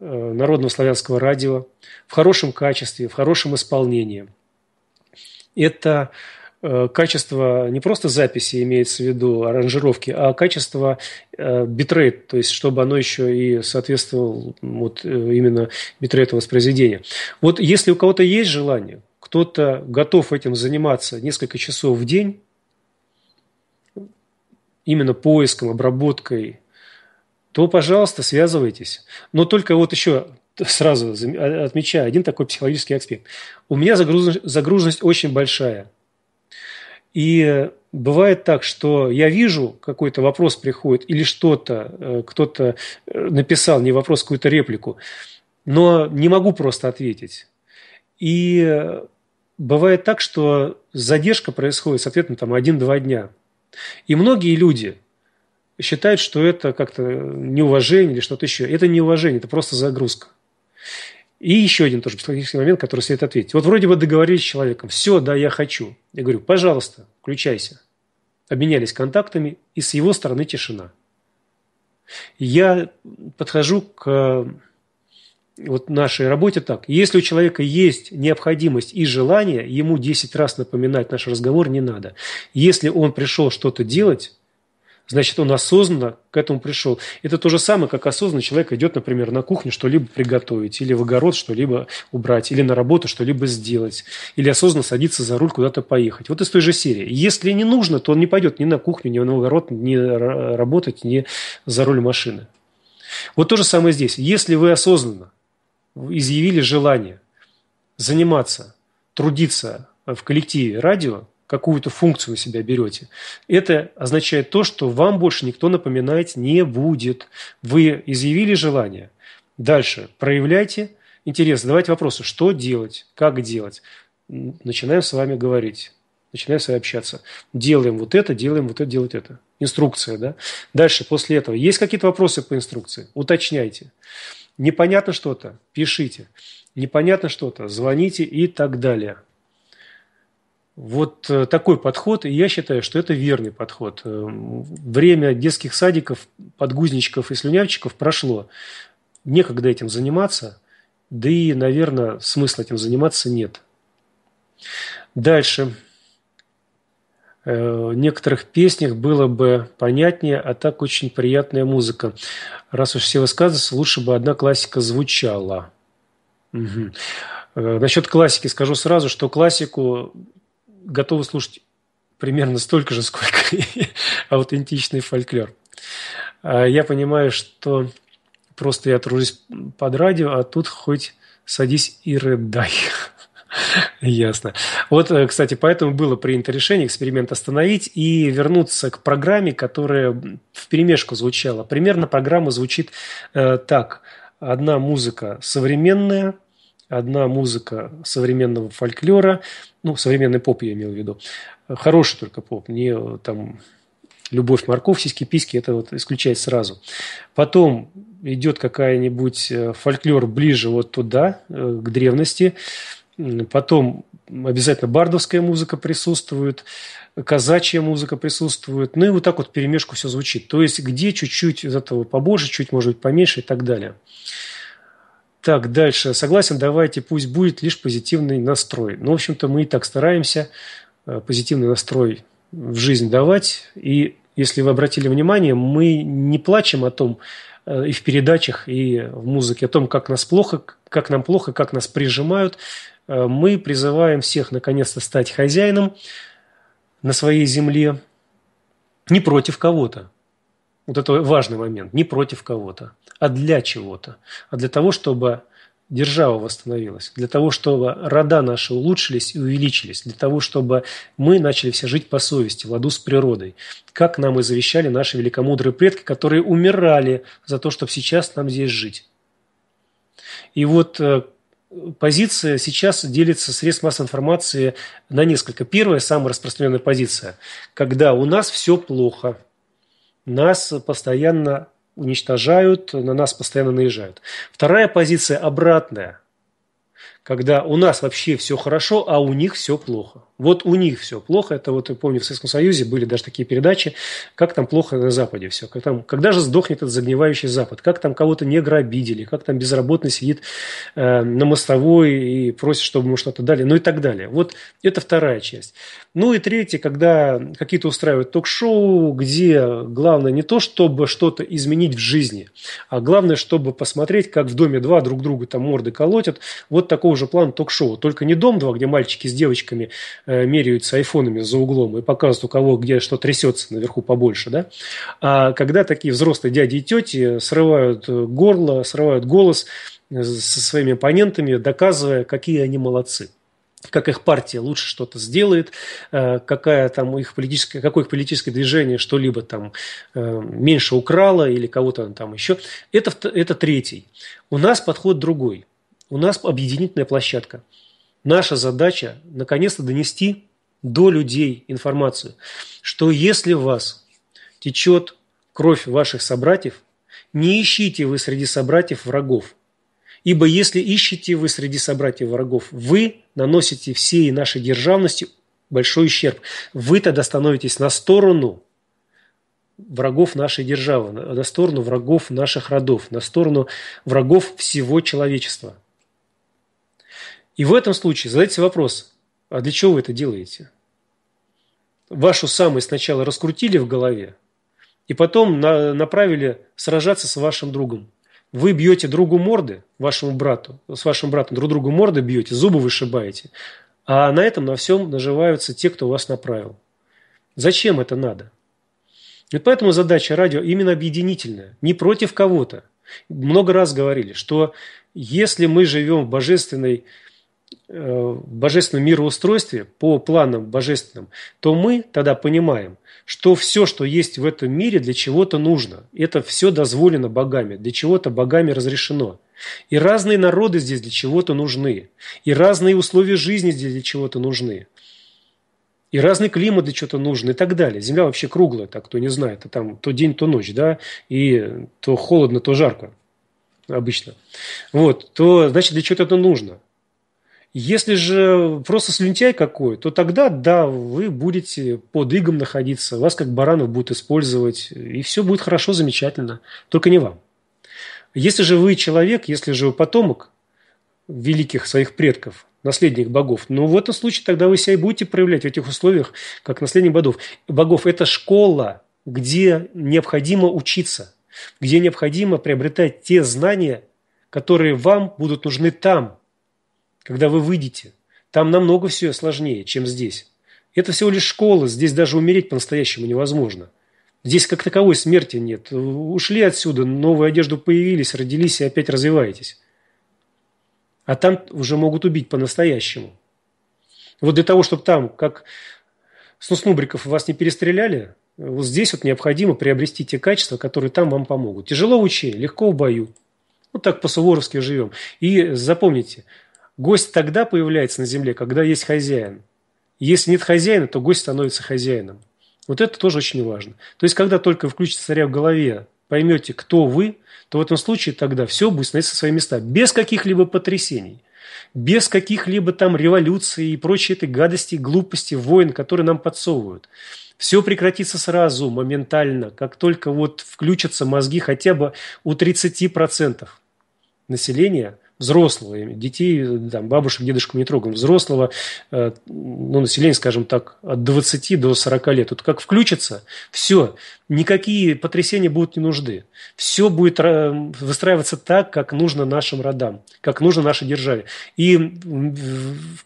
э, народного славянского радио, в хорошем качестве, в хорошем исполнении. Это Э, качество не просто записи имеется в виду, аранжировки, а качество э, битрейт, то есть чтобы оно еще и соответствовало вот э, именно битрейту воспроизведения. Вот если у кого-то есть желание, кто-то готов этим заниматься несколько часов в день, именно поиском, обработкой, то, пожалуйста, связывайтесь. Но только вот еще сразу отмечаю один такой психологический аспект. У меня загруженность, загруженность очень большая – и э, бывает так, что я вижу, какой-то вопрос приходит или что-то, э, кто-то э, написал не вопрос, какую-то реплику, но не могу просто ответить. И бывает так, что задержка происходит, соответственно, там один-два дня. И многие люди считают, что это как-то неуважение или что-то еще. Это неуважение, это просто загрузка. И еще один тоже психологический момент, который следует ответить. Вот вроде бы договорились с человеком. Все, да, я хочу. Я говорю, пожалуйста, включайся. Обменялись контактами, и с его стороны тишина. Я подхожу к вот нашей работе так. Если у человека есть необходимость и желание, ему 10 раз напоминать наш разговор не надо. Если он пришел что-то делать, значит, он осознанно к этому пришел. Это то же самое, как осознанно человек идет, например, на кухню что-либо приготовить, или в огород что-либо убрать, или на работу что-либо сделать, или осознанно садиться за руль куда-то поехать. Вот из той же серии. Если не нужно, то он не пойдет ни на кухню, ни на огород, ни работать, ни за руль машины. Вот то же самое здесь. Если вы осознанно изъявили желание заниматься, трудиться в коллективе радио, какую-то функцию на себя берете. Это означает то, что вам больше никто напоминать не будет. Вы изъявили желание. Дальше проявляйте интерес, задавайте вопросы, что делать, как делать. Начинаем с вами говорить, начинаем с вами общаться. Делаем вот это, делаем вот это, делать это. Инструкция, да? Дальше, после этого, есть какие-то вопросы по инструкции? Уточняйте. Непонятно что-то? Пишите. Непонятно что-то? Звоните и так далее. Вот э, такой подход, и я считаю, что это верный подход. Э, время детских садиков, подгузничков и слюнявчиков прошло. Некогда этим заниматься, да и, наверное, смысла этим заниматься нет. Дальше. Э, в некоторых песнях было бы понятнее, а так очень приятная музыка. Раз уж все высказываются, лучше бы одна классика звучала. Угу. Насчет классики скажу сразу, что классику готовы слушать примерно столько же, сколько и аутентичный фольклор. А, я понимаю, что просто я тружусь под радио, а тут хоть садись и рыдай. Ясно. Вот, э, кстати, поэтому было принято решение эксперимент остановить и вернуться к программе, которая в перемешку звучала. Примерно программа звучит э, так. Одна музыка современная, одна музыка современного фольклора, ну, современный поп я имел в виду, хороший только поп, не там любовь, морковь, сиськи, письки, это вот исключать сразу. Потом идет какая-нибудь э, фольклор ближе вот туда, э, к древности, потом обязательно бардовская музыка присутствует, казачья музыка присутствует. Ну и вот так вот перемешку все звучит. То есть где чуть-чуть из этого побольше, чуть, может быть, поменьше и так далее. Так, дальше. Согласен, давайте, пусть будет лишь позитивный настрой. Ну, в общем-то, мы и так стараемся э, позитивный настрой в жизнь давать. И если вы обратили внимание, мы не плачем о том э, и в передачах, и в музыке, о том, как нас плохо, как нам плохо, как нас прижимают. Э, мы призываем всех наконец-то стать хозяином на своей земле, не против кого-то, вот это важный момент, не против кого-то, а для чего-то, а для того, чтобы держава восстановилась, для того, чтобы рода наши улучшились и увеличились, для того, чтобы мы начали все жить по совести, в ладу с природой, как нам и завещали наши великомудрые предки, которые умирали за то, чтобы сейчас нам здесь жить. И вот э, позиция сейчас делится средств массовой информации на несколько. Первая, самая распространенная позиция, когда у нас все плохо – нас постоянно уничтожают, на нас постоянно наезжают. Вторая позиция обратная, когда у нас вообще все хорошо, а у них все плохо вот у них все плохо. Это вот, помню, в Советском Союзе были даже такие передачи, как там плохо на Западе все. Как там, когда же сдохнет этот загнивающий Запад? Как там кого-то не грабили? Как там безработный сидит э, на мостовой и просит, чтобы ему что-то дали? Ну и так далее. Вот это вторая часть. Ну и третья, когда какие-то устраивают ток-шоу, где главное не то, чтобы что-то изменить в жизни, а главное, чтобы посмотреть, как в «Доме 2» друг другу там морды колотят. Вот такого же плана ток-шоу. Только не «Дом 2», где мальчики с девочками э, Э, меряются айфонами за углом и показывают, у кого где что трясется наверху побольше, да? А когда такие взрослые дяди и тети срывают э, горло, срывают голос э, со своими оппонентами, доказывая, какие они молодцы как их партия лучше что-то сделает, какая там их политическое, какое их политическое движение что-либо там меньше украло или кого-то там еще. Это, это третий. У нас подход другой. У нас объединительная площадка – Наша задача – наконец-то донести до людей информацию, что если в вас течет кровь ваших собратьев, не ищите вы среди собратьев врагов. Ибо если ищете вы среди собратьев врагов, вы наносите всей нашей державности большой ущерб. Вы тогда становитесь на сторону врагов нашей державы, на сторону врагов наших родов, на сторону врагов всего человечества. И в этом случае задайте вопрос, а для чего вы это делаете? Вашу самую сначала раскрутили в голове, и потом на, направили сражаться с вашим другом. Вы бьете другу морды, вашему брату, с вашим братом друг другу морды бьете, зубы вышибаете, а на этом на всем наживаются те, кто вас направил. Зачем это надо? И поэтому задача радио именно объединительная, не против кого-то. Много раз говорили, что если мы живем в божественной Э, божественном мироустройстве, по планам божественным, то мы тогда понимаем, что все, что есть в этом мире, для чего-то нужно. Это все дозволено богами, для чего-то богами разрешено. И разные народы здесь для чего-то нужны. И разные условия жизни здесь для чего-то нужны. И разный климат для чего-то нужен и так далее. Земля вообще круглая, так кто не знает. А там то день, то ночь, да, и то холодно, то жарко обычно. Вот, то значит для чего-то это нужно. Если же просто слюнтяй какой, то тогда, да, вы будете под игом находиться, вас как баранов будут использовать, и все будет хорошо, замечательно, только не вам. Если же вы человек, если же вы потомок великих своих предков, наследник богов, ну в этом случае тогда вы себя и будете проявлять в этих условиях как наследник богов. Богов – это школа, где необходимо учиться, где необходимо приобретать те знания, которые вам будут нужны там – когда вы выйдете. Там намного все сложнее, чем здесь. Это всего лишь школа, здесь даже умереть по-настоящему невозможно. Здесь как таковой смерти нет. Ушли отсюда, новую одежду появились, родились и опять развиваетесь. А там уже могут убить по-настоящему. Вот для того, чтобы там, как с Снуснубриков вас не перестреляли, вот здесь вот необходимо приобрести те качества, которые там вам помогут. Тяжело в учении, легко в бою. Вот так по-суворовски живем. И запомните – Гость тогда появляется на земле, когда есть хозяин. Если нет хозяина, то гость становится хозяином. Вот это тоже очень важно. То есть, когда только включится царя в голове, поймете, кто вы, то в этом случае тогда все будет становиться свои места. Без каких-либо потрясений. Без каких-либо там революций и прочей этой гадости, глупости, войн, которые нам подсовывают. Все прекратится сразу, моментально, как только вот включатся мозги хотя бы у 30% населения, взрослого, детей, там, бабушек, дедушек мы не трогаем, взрослого, э, ну, населения, скажем так, от 20 до 40 лет. Вот как включится, все, никакие потрясения будут не нужны. Все будет э, выстраиваться так, как нужно нашим родам, как нужно нашей державе. И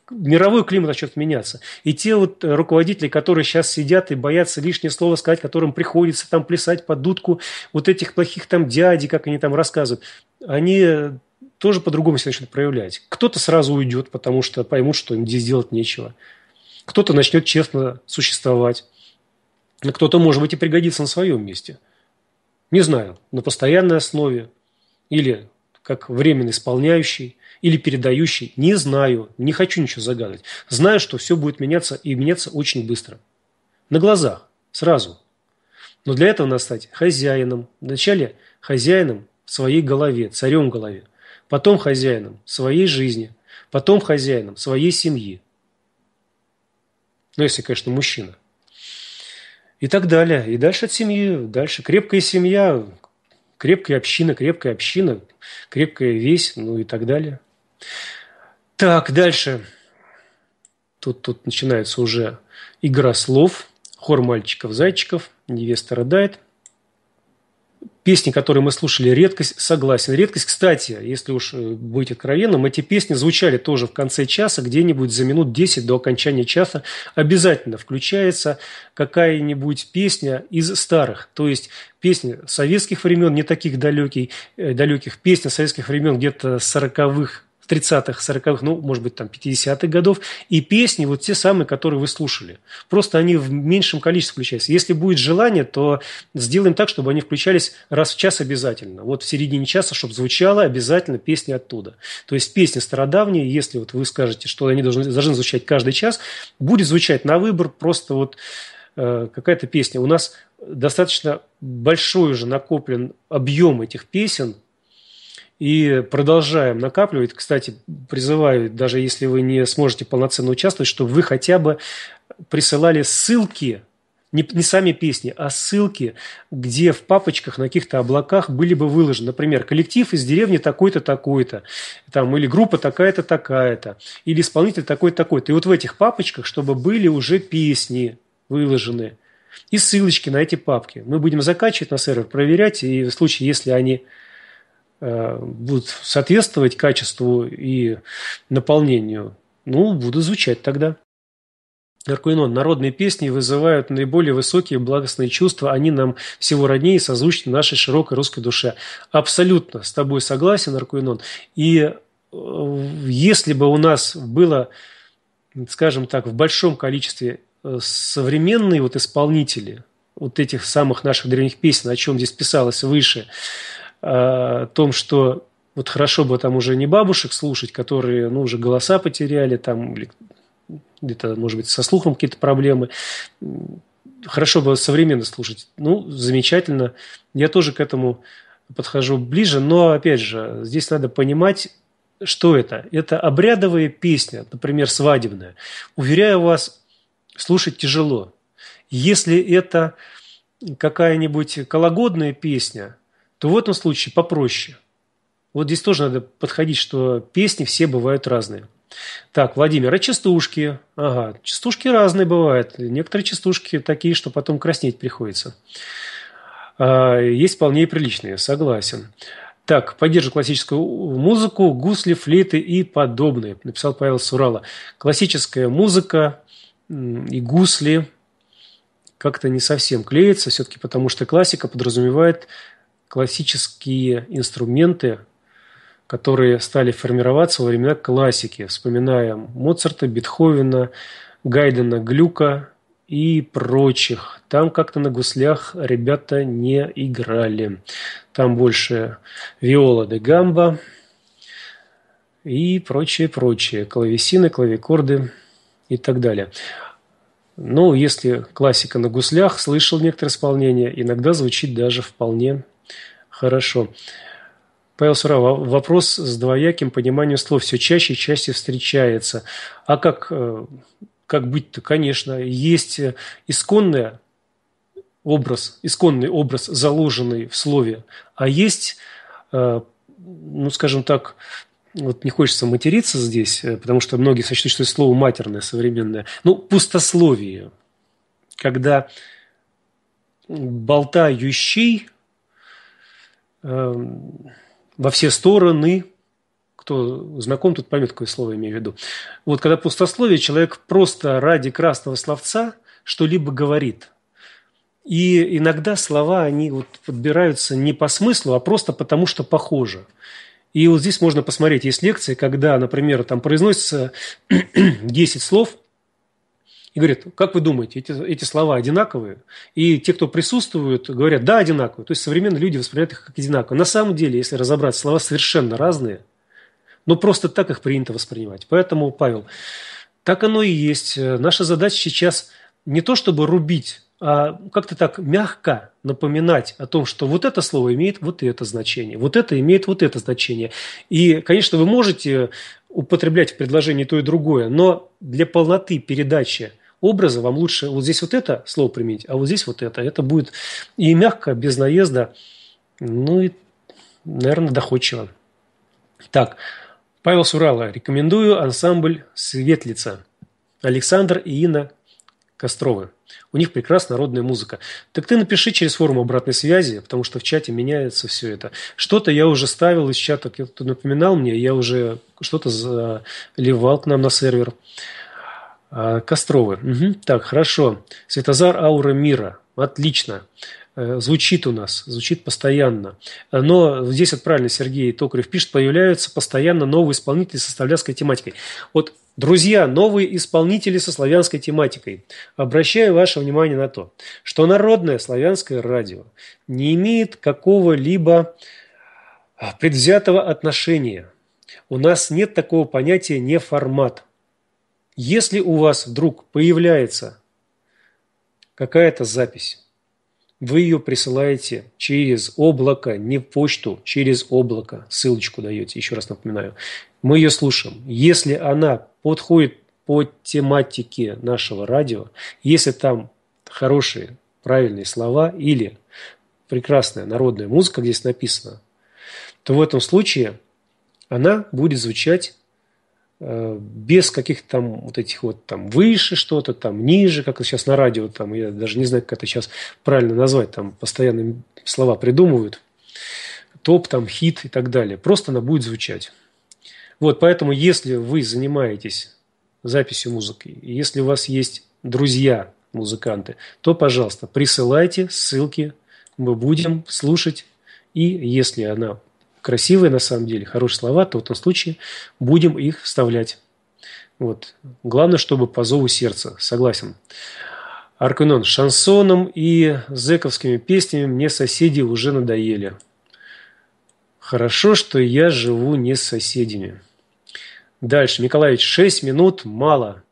мировой климат начнет меняться. И те вот руководители, которые сейчас сидят и боятся лишнее слово сказать, которым приходится там плясать под дудку вот этих плохих там дядей, как они там рассказывают, они тоже по-другому себя начнут проявлять. Кто-то сразу уйдет, потому что поймут, что им здесь делать нечего. Кто-то начнет честно существовать. Кто-то, может быть, и пригодится на своем месте. Не знаю, на постоянной основе или как временно исполняющий, или передающий. Не знаю, не хочу ничего загадывать. Знаю, что все будет меняться и меняться очень быстро. На глазах, сразу. Но для этого надо стать хозяином. Вначале хозяином в своей голове, царем в голове – потом хозяином своей жизни, потом хозяином своей семьи. Ну, если, конечно, мужчина. И так далее. И дальше от семьи, дальше крепкая семья, крепкая община, крепкая община, крепкая весь, ну и так далее. Так, дальше. Тут, тут начинается уже игра слов, хор мальчиков-зайчиков, невеста рыдает – песни, которые мы слушали, редкость, согласен. Редкость, кстати, если уж э, быть откровенным, эти песни звучали тоже в конце часа, где-нибудь за минут 10 до окончания часа обязательно включается какая-нибудь песня из старых. То есть песни советских времен, не таких далеких, э, далеких песни советских времен где-то 40-х, в 30-х, 40-х, ну, может быть, там 50-х годов, и песни вот те самые, которые вы слушали. Просто они в меньшем количестве включаются. Если будет желание, то сделаем так, чтобы они включались раз в час обязательно. Вот в середине часа, чтобы звучала обязательно песня оттуда. То есть песни стародавние, если вот вы скажете, что они должны, должны звучать каждый час, будет звучать на выбор просто вот э, какая-то песня. У нас достаточно большой уже накоплен объем этих песен, и продолжаем накапливать. Кстати, призываю, даже если вы не сможете полноценно участвовать, чтобы вы хотя бы присылали ссылки не, не сами песни, а ссылки, где в папочках на каких-то облаках были бы выложены, например, коллектив из деревни такой-то, такой-то, там, или группа такая-то, такая-то, или исполнитель такой-то, такой-то. И вот в этих папочках, чтобы были уже песни выложены и ссылочки на эти папки. Мы будем закачивать на сервер, проверять, и в случае, если они Э, будут соответствовать качеству и наполнению, ну, буду звучать тогда. Аркуинон. Народные песни вызывают наиболее высокие благостные чувства. Они нам всего роднее и созвучны нашей широкой русской душе. Абсолютно с тобой согласен, Аркуинон. И э, если бы у нас было, скажем так, в большом количестве э, современные вот исполнители вот этих самых наших древних песен, о чем здесь писалось выше – о э, том, что вот хорошо бы там уже не бабушек слушать, которые, ну, уже голоса потеряли там, или где-то, может быть, со слухом какие-то проблемы. Хорошо бы современно слушать. Ну, замечательно. Я тоже к этому подхожу ближе, но, опять же, здесь надо понимать, что это? Это обрядовая песня, например, свадебная. Уверяю вас, слушать тяжело. Если это какая-нибудь кологодная песня, то в этом случае попроще. Вот здесь тоже надо подходить, что песни все бывают разные. Так, Владимир, а частушки? Ага, частушки разные бывают. Некоторые частушки такие, что потом краснеть приходится. А, есть вполне и приличные, согласен. Так, поддерживаю классическую музыку, гусли, флейты и подобные, написал Павел Сурала. Классическая музыка и гусли как-то не совсем клеится, все-таки потому что классика подразумевает классические инструменты, которые стали формироваться во времена классики, вспоминаем Моцарта, Бетховена, Гайдена, Глюка и прочих. Там как-то на гуслях ребята не играли. Там больше виола де гамба и прочее, прочее. Клавесины, клавикорды и так далее. Но ну, если классика на гуслях, слышал некоторые исполнения, иногда звучит даже вполне Хорошо. Павел Сурав, вопрос с двояким пониманием слов все чаще и чаще встречается. А как, э, как быть-то? Конечно, есть э, исконный образ, исконный образ, заложенный в слове, а есть, э, ну, скажем так, вот не хочется материться здесь, потому что многие сочтут, что это слово матерное, современное. Ну, пустословие, когда болтающий Эм, во все стороны. Кто знаком, тут поймет, какое слово имею в виду. Вот когда пустословие, человек просто ради красного словца что-либо говорит. И иногда слова, они вот подбираются не по смыслу, а просто потому, что похоже. И вот здесь можно посмотреть, есть лекции, когда, например, там произносится 10 слов – и говорит, как вы думаете, эти, эти слова одинаковые? И те, кто присутствуют, говорят, да, одинаковые. То есть современные люди воспринимают их как одинаковые. На самом деле, если разобрать, слова совершенно разные, но ну, просто так их принято воспринимать. Поэтому, Павел, так оно и есть. Наша задача сейчас не то, чтобы рубить, а как-то так мягко напоминать о том, что вот это слово имеет вот это значение, вот это имеет вот это значение. И, конечно, вы можете употреблять в предложении то и другое, но для полноты передачи – образа вам лучше вот здесь вот это слово применить, а вот здесь вот это. Это будет и мягко, без наезда, ну и, наверное, доходчиво. Так, Павел Сурала. Рекомендую ансамбль «Светлица». Александр и Инна Костровы. У них прекрасная народная музыка. Так ты напиши через форум обратной связи, потому что в чате меняется все это. Что-то я уже ставил из чата, кто-то напоминал мне, я уже что-то заливал э, к нам на сервер. А, Костровы. Угу. Так, хорошо. Светозар Аура Мира. Отлично. Э, звучит у нас, звучит постоянно. Э, но здесь вот правильно Сергей Токарев пишет, появляются постоянно новые исполнители со славянской тематикой. Вот, друзья, новые исполнители со славянской тематикой. Обращаю ваше внимание на то, что народное славянское радио не имеет какого-либо а, предвзятого отношения. У нас нет такого понятия «не формат». Если у вас вдруг появляется какая-то запись, вы ее присылаете через облако, не в почту, через облако. Ссылочку даете, еще раз напоминаю. Мы ее слушаем. Если она подходит по тематике нашего радио, если там хорошие, правильные слова или прекрасная народная музыка, как здесь написано, то в этом случае она будет звучать Э, без каких-то там вот этих вот там выше что-то, там ниже, как сейчас на радио, там я даже не знаю, как это сейчас правильно назвать, там постоянно слова придумывают, топ, там хит и так далее. Просто она будет звучать. Вот, поэтому если вы занимаетесь записью музыки, если у вас есть друзья музыканты, то, пожалуйста, присылайте ссылки, мы будем слушать, и если она красивые на самом деле, хорошие слова, то в этом случае будем их вставлять. Вот. Главное, чтобы по зову сердца. Согласен. Аркунон, шансоном и Зековскими песнями мне соседи уже надоели. Хорошо, что я живу не с соседями. Дальше. Николаевич, 6 минут мало.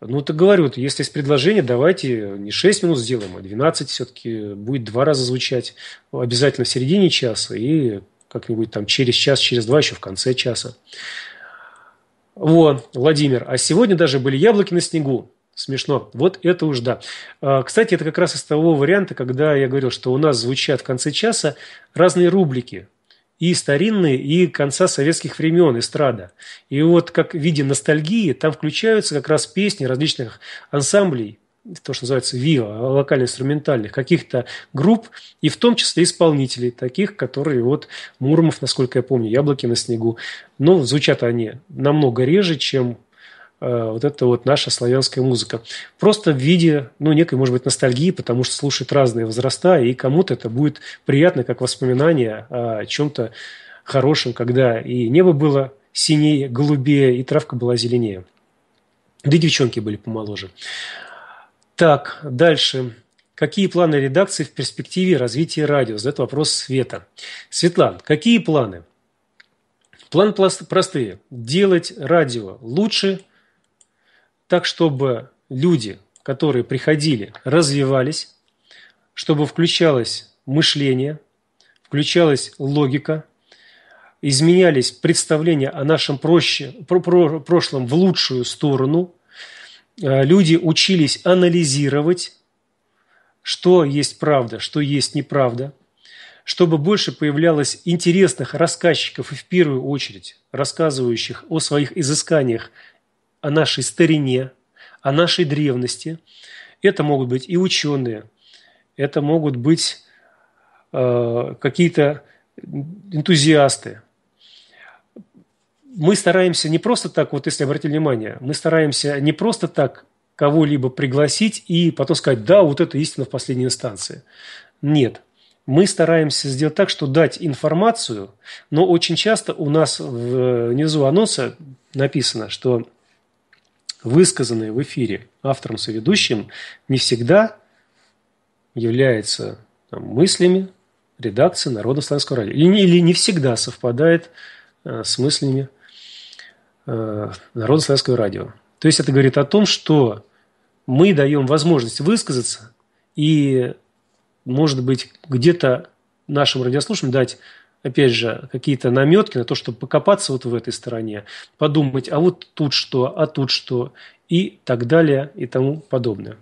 Ну, так говорю, если есть предложение, давайте не 6 минут сделаем, а 12 все-таки будет два раза звучать. Обязательно в середине часа и как-нибудь там через час, через два, еще в конце часа. Вот, Владимир, а сегодня даже были яблоки на снегу. Смешно. Вот это уж да. А, кстати, это как раз из того варианта, когда я говорил, что у нас звучат в конце часа разные рубрики. И старинные, и конца советских времен, эстрада. И вот как в виде ностальгии там включаются как раз песни различных ансамблей, то, что называется ВИО, вокально-инструментальных, каких-то групп, и в том числе исполнителей, таких, которые вот Муромов, насколько я помню, «Яблоки на снегу». Но звучат они намного реже, чем э, вот это вот наша славянская музыка. Просто в виде, ну, некой, может быть, ностальгии, потому что слушают разные возраста, и кому-то это будет приятно, как воспоминание о чем-то хорошем, когда и небо было синее, голубее, и травка была зеленее. Да и девчонки были помоложе. Так, дальше. Какие планы редакции в перспективе развития радио? Задает вопрос Света. Светлан, какие планы? План простые. Делать радио лучше, так, чтобы люди, которые приходили, развивались, чтобы включалось мышление, включалась логика, изменялись представления о нашем проще, про, про, прошлом в лучшую сторону – Э, люди учились анализировать, что есть правда, что есть неправда, чтобы больше появлялось интересных рассказчиков и в первую очередь рассказывающих о своих изысканиях, о нашей старине, о нашей древности. Это могут быть и ученые, это могут быть э, какие-то энтузиасты, мы стараемся не просто так, вот если обратили внимание, мы стараемся не просто так кого-либо пригласить и потом сказать, да, вот это истина в последней инстанции. Нет. Мы стараемся сделать так, что дать информацию, но очень часто у нас э, внизу анонса написано, что высказанное в эфире автором и ведущим не всегда является там, мыслями редакции Народного славянского радио. Или не, или не всегда совпадает э, с мыслями Э, Народа Советского радио. То есть это говорит о том, что мы даем возможность высказаться и, может быть, где-то нашим радиослушателям дать опять же, какие-то наметки на то, чтобы покопаться вот в этой стороне, подумать, а вот тут что, а тут что, и так далее, и тому подобное.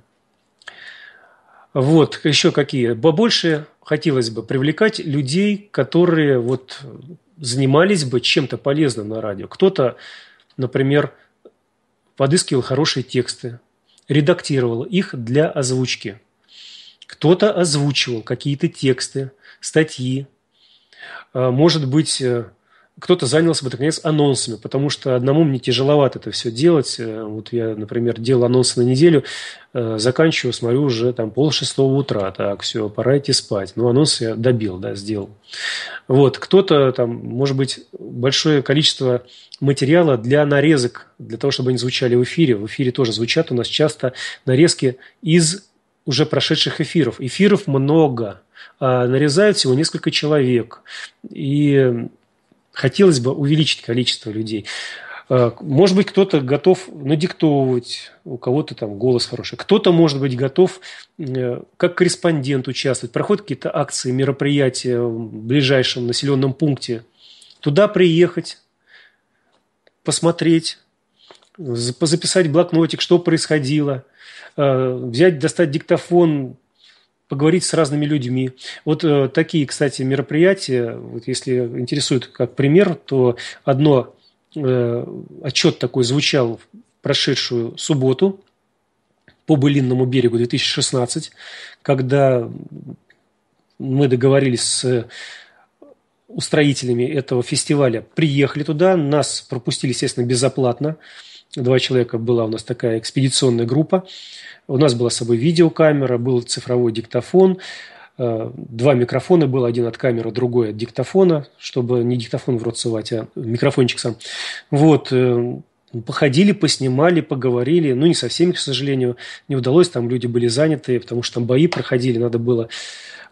Вот, еще какие. Побольше хотелось бы привлекать людей, которые вот занимались бы чем-то полезным на радио. Кто-то например, подыскивал хорошие тексты, редактировал их для озвучки. Кто-то озвучивал какие-то тексты, статьи, э, может быть, э, кто-то занялся бы, наконец, анонсами, потому что одному мне тяжеловато это все делать. Э, вот я, например, делал анонсы на неделю, э, заканчиваю, смотрю уже там пол шестого утра, так, все, пора идти спать. Ну, анонс я добил, да, сделал. Вот, кто-то там, может быть, большое количество материала для нарезок, для того, чтобы они звучали в эфире. В эфире тоже звучат у нас часто нарезки из уже прошедших эфиров. Эфиров много, а нарезают всего несколько человек. И хотелось бы увеличить количество людей. Э, может быть, кто-то готов надиктовывать, у кого-то там голос хороший. Кто-то, может быть, готов э, как корреспондент участвовать. Проходят какие-то акции, мероприятия в ближайшем населенном пункте. Туда приехать, посмотреть, записать блокнотик, что происходило, э, взять, достать диктофон, поговорить с разными людьми. Вот э, такие, кстати, мероприятия, вот если интересует как пример, то одно э, отчет такой звучал в прошедшую субботу по Былинному берегу 2016, когда мы договорились с устроителями этого фестиваля, приехали туда, нас пропустили, естественно, безоплатно два человека была у нас такая экспедиционная группа. У нас была с собой видеокамера, был цифровой диктофон, э, два микрофона было, один от камеры, другой от диктофона, чтобы не диктофон в рот сувать, а микрофончик сам. Вот, э, походили, поснимали, поговорили, ну, не со всеми, к сожалению, не удалось, там люди были заняты, потому что там бои проходили, надо было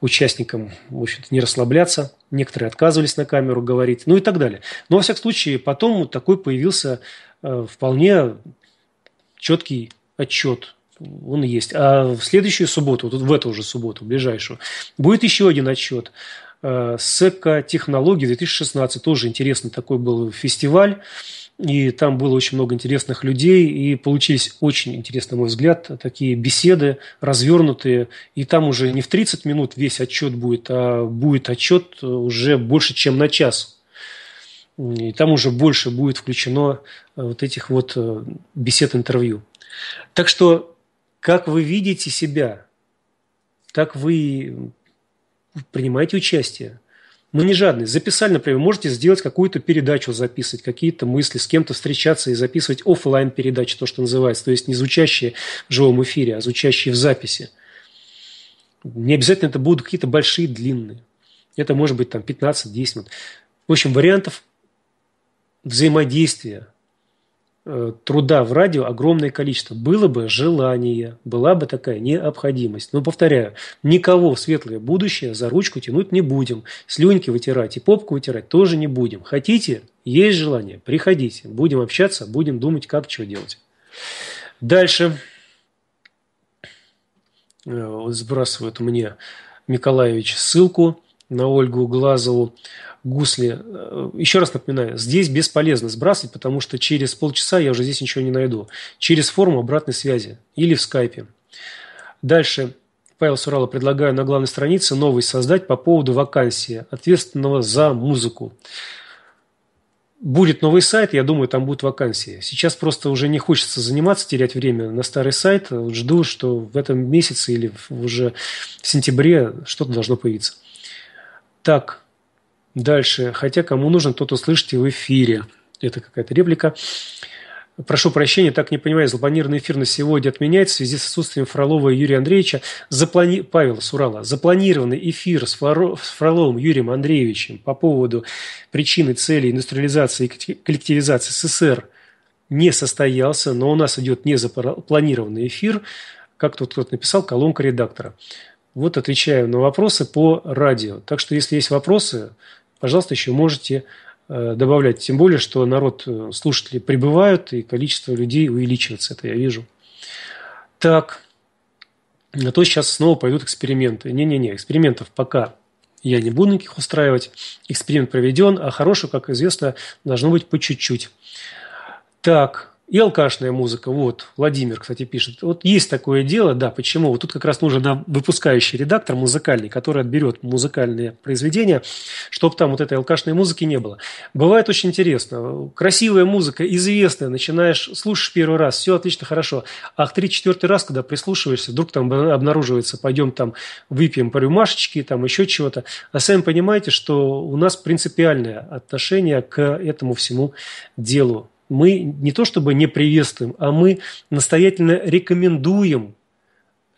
участникам, в общем то не расслабляться. Некоторые отказывались на камеру говорить, ну и так далее. Но, во всяком случае, потом вот такой появился Э, вполне четкий отчет он есть. А в следующую субботу, вот в эту уже субботу, ближайшую, будет еще один отчет. Сека технологии 2016 тоже интересный такой был фестиваль. И там было очень много интересных людей, и получились очень интересные, на мой взгляд, такие беседы развернутые. И там уже не в 30 минут весь отчет будет, а будет отчет уже больше, чем на час и там уже больше будет включено э, вот этих вот э, бесед-интервью. Так что, как вы видите себя, так вы принимаете участие. Мы не жадные. Записали, например, можете сделать какую-то передачу, записывать какие-то мысли, с кем-то встречаться и записывать офлайн передачи, то, что называется. То есть не звучащие в живом эфире, а звучащие в записи. Не обязательно это будут какие-то большие, длинные. Это может быть там 15-10 минут. В общем, вариантов взаимодействия э, труда в радио огромное количество. Было бы желание, была бы такая необходимость. Но, повторяю, никого в светлое будущее за ручку тянуть не будем. Слюньки вытирать и попку вытирать тоже не будем. Хотите? Есть желание? Приходите. Будем общаться, будем думать, как, что делать. Дальше. Э, Сбрасывают мне Николаевич ссылку на Ольгу Глазову гусли. Э, еще раз напоминаю, здесь бесполезно сбрасывать, потому что через полчаса я уже здесь ничего не найду. Через форму обратной связи или в скайпе. Дальше Павел Сурала предлагаю на главной странице новый создать по поводу вакансии, ответственного за музыку. Будет новый сайт, я думаю, там будут вакансии. Сейчас просто уже не хочется заниматься, терять время на старый сайт. жду, что в этом месяце или уже в сентябре что-то должно появиться. Так, дальше. Хотя кому нужно, тот услышите в эфире. Это какая-то реплика. Прошу прощения, так не понимаю, запланированный эфир на сегодня отменяется в связи с отсутствием Фролова и Юрия Андреевича. Заплани... Павел Сурала. Запланированный эфир с, Флоро... с Фроловым Юрием Андреевичем по поводу причины, цели индустриализации и коллективизации СССР не состоялся, но у нас идет незапланированный эфир. Как тут кто-то написал, колонка редактора. Вот отвечаю на вопросы по радио. Так что, если есть вопросы, пожалуйста, еще можете э, добавлять. Тем более, что народ, э, слушатели прибывают, и количество людей увеличивается. Это я вижу. Так, а то сейчас снова пойдут эксперименты. Не-не-не, экспериментов пока я не буду никаких устраивать. Эксперимент проведен, а хорошего, как известно, должно быть по чуть-чуть. Так, и алкашная музыка. Вот, Владимир, кстати, пишет. Вот есть такое дело, да, почему? Вот тут как раз нужен выпускающий редактор музыкальный, который отберет музыкальные произведения, чтобы там вот этой алкашной музыки не было. Бывает очень интересно. Красивая музыка, известная, начинаешь, слушаешь первый раз, все отлично, хорошо. А к три-четвертый раз, когда прислушиваешься, вдруг там обнаруживается, пойдем там выпьем по рюмашечке, там еще чего-то. А сами понимаете, что у нас принципиальное отношение к этому всему делу мы не то чтобы не приветствуем, а мы настоятельно рекомендуем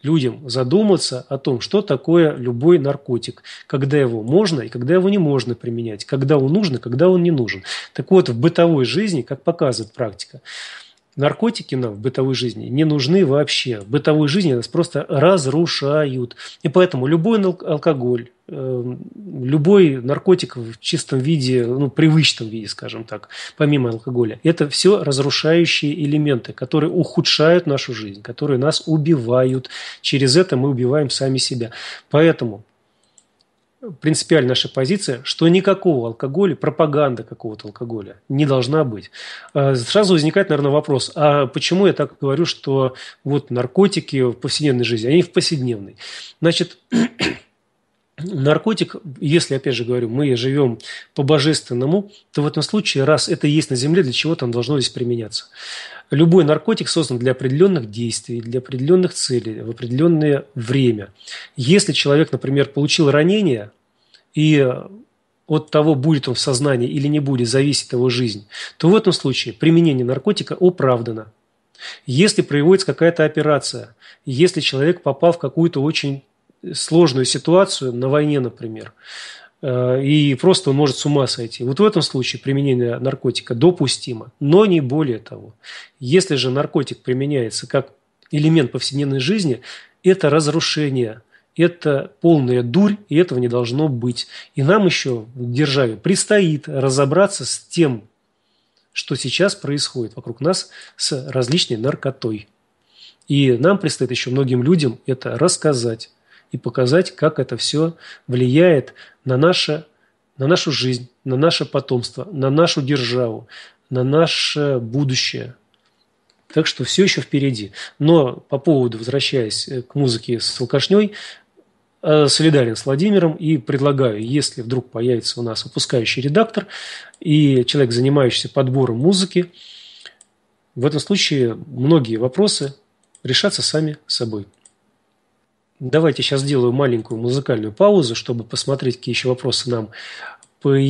людям задуматься о том, что такое любой наркотик, когда его можно и когда его не можно применять, когда он нужен когда он не нужен. Так вот, в бытовой жизни, как показывает практика, наркотики нам в бытовой жизни не нужны вообще. В бытовой жизни нас просто разрушают. И поэтому любой алкоголь, Эм, любой наркотик в чистом виде, ну, привычном виде, скажем так, помимо алкоголя. Это все разрушающие элементы, которые ухудшают нашу жизнь, которые нас убивают. Через это мы убиваем сами себя. Поэтому принципиальная наша позиция, что никакого алкоголя, пропаганда какого-то алкоголя не должна быть. Э, сразу возникает, наверное, вопрос, а почему я так говорю, что вот наркотики в повседневной жизни, они в повседневной. Значит, наркотик, если, опять же говорю, мы живем по-божественному, то в этом случае, раз это есть на Земле, для чего там должно здесь применяться? Любой наркотик создан для определенных действий, для определенных целей, в определенное время. Если человек, например, получил ранение, и от того, будет он в сознании или не будет, зависит его жизнь, то в этом случае применение наркотика оправдано. Если проводится какая-то операция, если человек попал в какую-то очень сложную ситуацию на войне, например, э, и просто он может с ума сойти. Вот в этом случае применение наркотика допустимо, но не более того. Если же наркотик применяется как элемент повседневной жизни, это разрушение это полная дурь, и этого не должно быть. И нам еще в державе предстоит разобраться с тем, что сейчас происходит вокруг нас с различной наркотой. И нам предстоит еще многим людям это рассказать и показать, как это все влияет на, наше, на нашу жизнь, на наше потомство, на нашу державу, на наше будущее. Так что все еще впереди. Но по поводу, возвращаясь э, к музыке с алкашней, э, солидарен с Владимиром и предлагаю, если вдруг появится у нас выпускающий редактор и человек, занимающийся подбором музыки, в этом случае многие вопросы решатся сами собой. Давайте сейчас сделаю маленькую музыкальную паузу, чтобы посмотреть, какие еще вопросы нам по, э,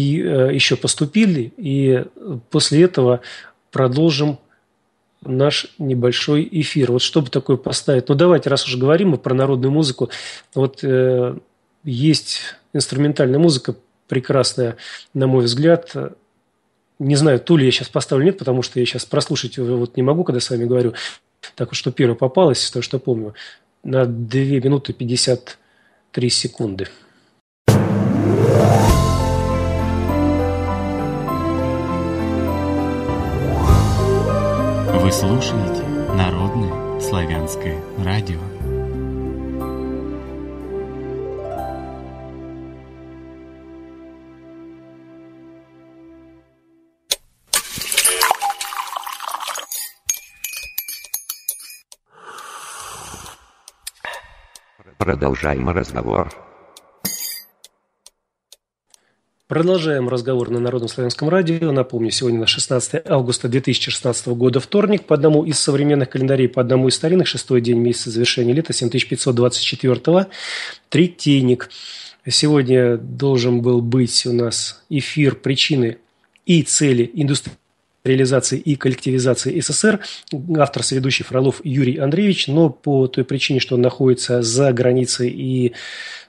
еще поступили. И после этого продолжим наш небольшой эфир. Вот чтобы такое поставить. Ну, давайте, раз уже говорим мы про народную музыку, вот э, есть инструментальная музыка прекрасная, на мой взгляд. Не знаю, ту ли я сейчас поставлю, нет, потому что я сейчас прослушать вот не могу, когда с вами говорю. Так вот, что первое попалось, то, что помню на 2 минуты 53 секунды. Вы слушаете Народное славянское радио. Продолжаем разговор. Продолжаем разговор на Народном славянском радио. Напомню, сегодня на 16 августа 2016 года, вторник, по одному из современных календарей, по одному из старинных, шестой день месяца завершения лета, 7524-го, третейник. Сегодня должен был быть у нас эфир «Причины и цели индустрии реализации и коллективизации СССР. Автор соведущий Фролов Юрий Андреевич, но по той причине, что он находится за границей и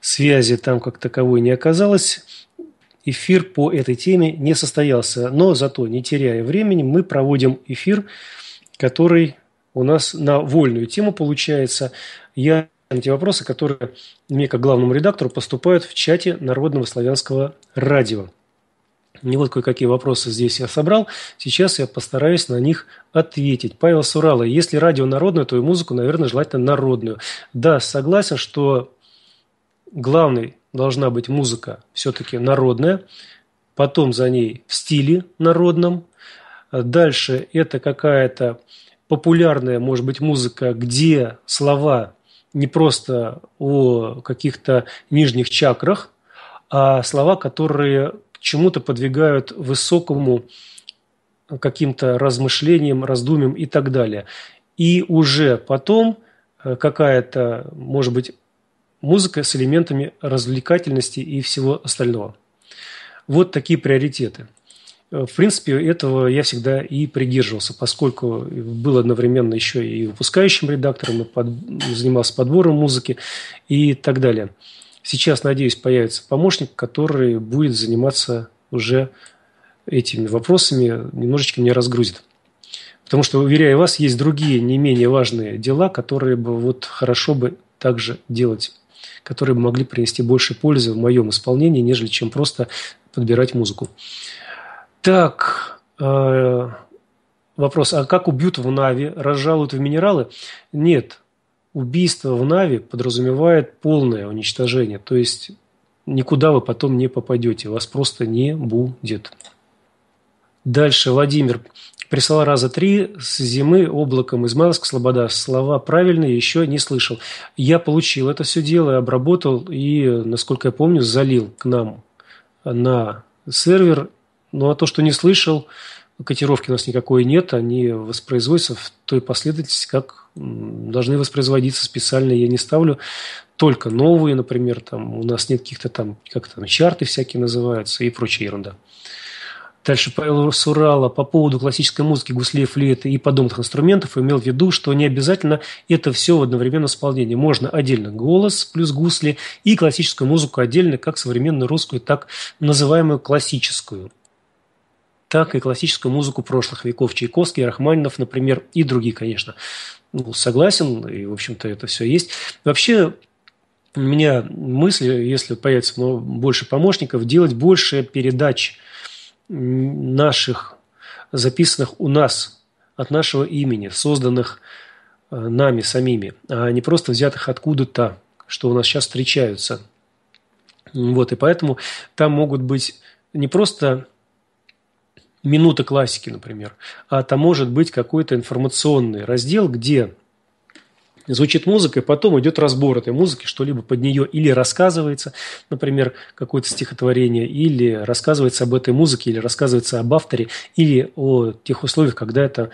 связи там как таковой не оказалось, эфир по этой теме не состоялся. Но зато, не теряя времени, мы проводим эфир, который у нас на вольную тему получается. Я на те вопросы, которые мне как главному редактору поступают в чате Народного славянского радио. И вот кое-какие вопросы здесь я собрал. Сейчас я постараюсь на них ответить. Павел Сурало, Если радио народное, то и музыку, наверное, желательно народную. Да, согласен, что главной должна быть музыка все-таки народная. Потом за ней в стиле народном. Дальше это какая-то популярная, может быть, музыка, где слова не просто о каких-то нижних чакрах, а слова, которые чему-то подвигают высокому э, каким-то размышлениям, раздумьям и так далее. И уже потом э, какая-то, может быть, музыка с элементами развлекательности и всего остального. Вот такие приоритеты. Э, в принципе, этого я всегда и придерживался, поскольку был одновременно еще и выпускающим редактором, и под, занимался подбором музыки и так далее. Сейчас, надеюсь, появится помощник, который будет заниматься уже этими вопросами, немножечко меня разгрузит. Потому что, уверяю вас, есть другие не менее важные дела, которые бы вот хорошо бы также делать, которые бы могли принести больше пользы в моем исполнении, нежели чем просто подбирать музыку. Так, э, вопрос, а как убьют в Нави, разжалуют в минералы? Нет, убийство в Нави подразумевает полное уничтожение. То есть никуда вы потом не попадете. Вас просто не будет. Дальше Владимир прислал раза три с зимы облаком из Измайловск Слобода. Слова правильные еще не слышал. Я получил это все дело, обработал и, насколько я помню, залил к нам на сервер. Ну а то, что не слышал, котировки у нас никакой нет, они воспроизводятся в той последовательности, как должны воспроизводиться специально. Я не ставлю только новые, например, там у нас нет каких-то там, как там, чарты всякие называются и прочая ерунда. Дальше Павел Сурала по поводу классической музыки Гуслеев флейты и подобных инструментов имел в виду, что не обязательно это все в одновременном исполнении. Можно отдельно голос плюс гусли и классическую музыку отдельно, как современную русскую, так называемую классическую так и классическую музыку прошлых веков. Чайковский, Рахманинов, например, и другие, конечно. Ну, согласен, и, в общем-то, это все есть. Вообще, у меня мысль, если появится больше помощников, делать больше передач наших, записанных у нас, от нашего имени, созданных э, нами самими, а не просто взятых откуда-то, что у нас сейчас встречаются. Вот, и поэтому там могут быть не просто минута классики, например, а там может быть какой-то информационный раздел, где звучит музыка, и потом идет разбор этой музыки, что-либо под нее или рассказывается, например, какое-то стихотворение, или рассказывается об этой музыке, или рассказывается об авторе, или о тех условиях, когда эта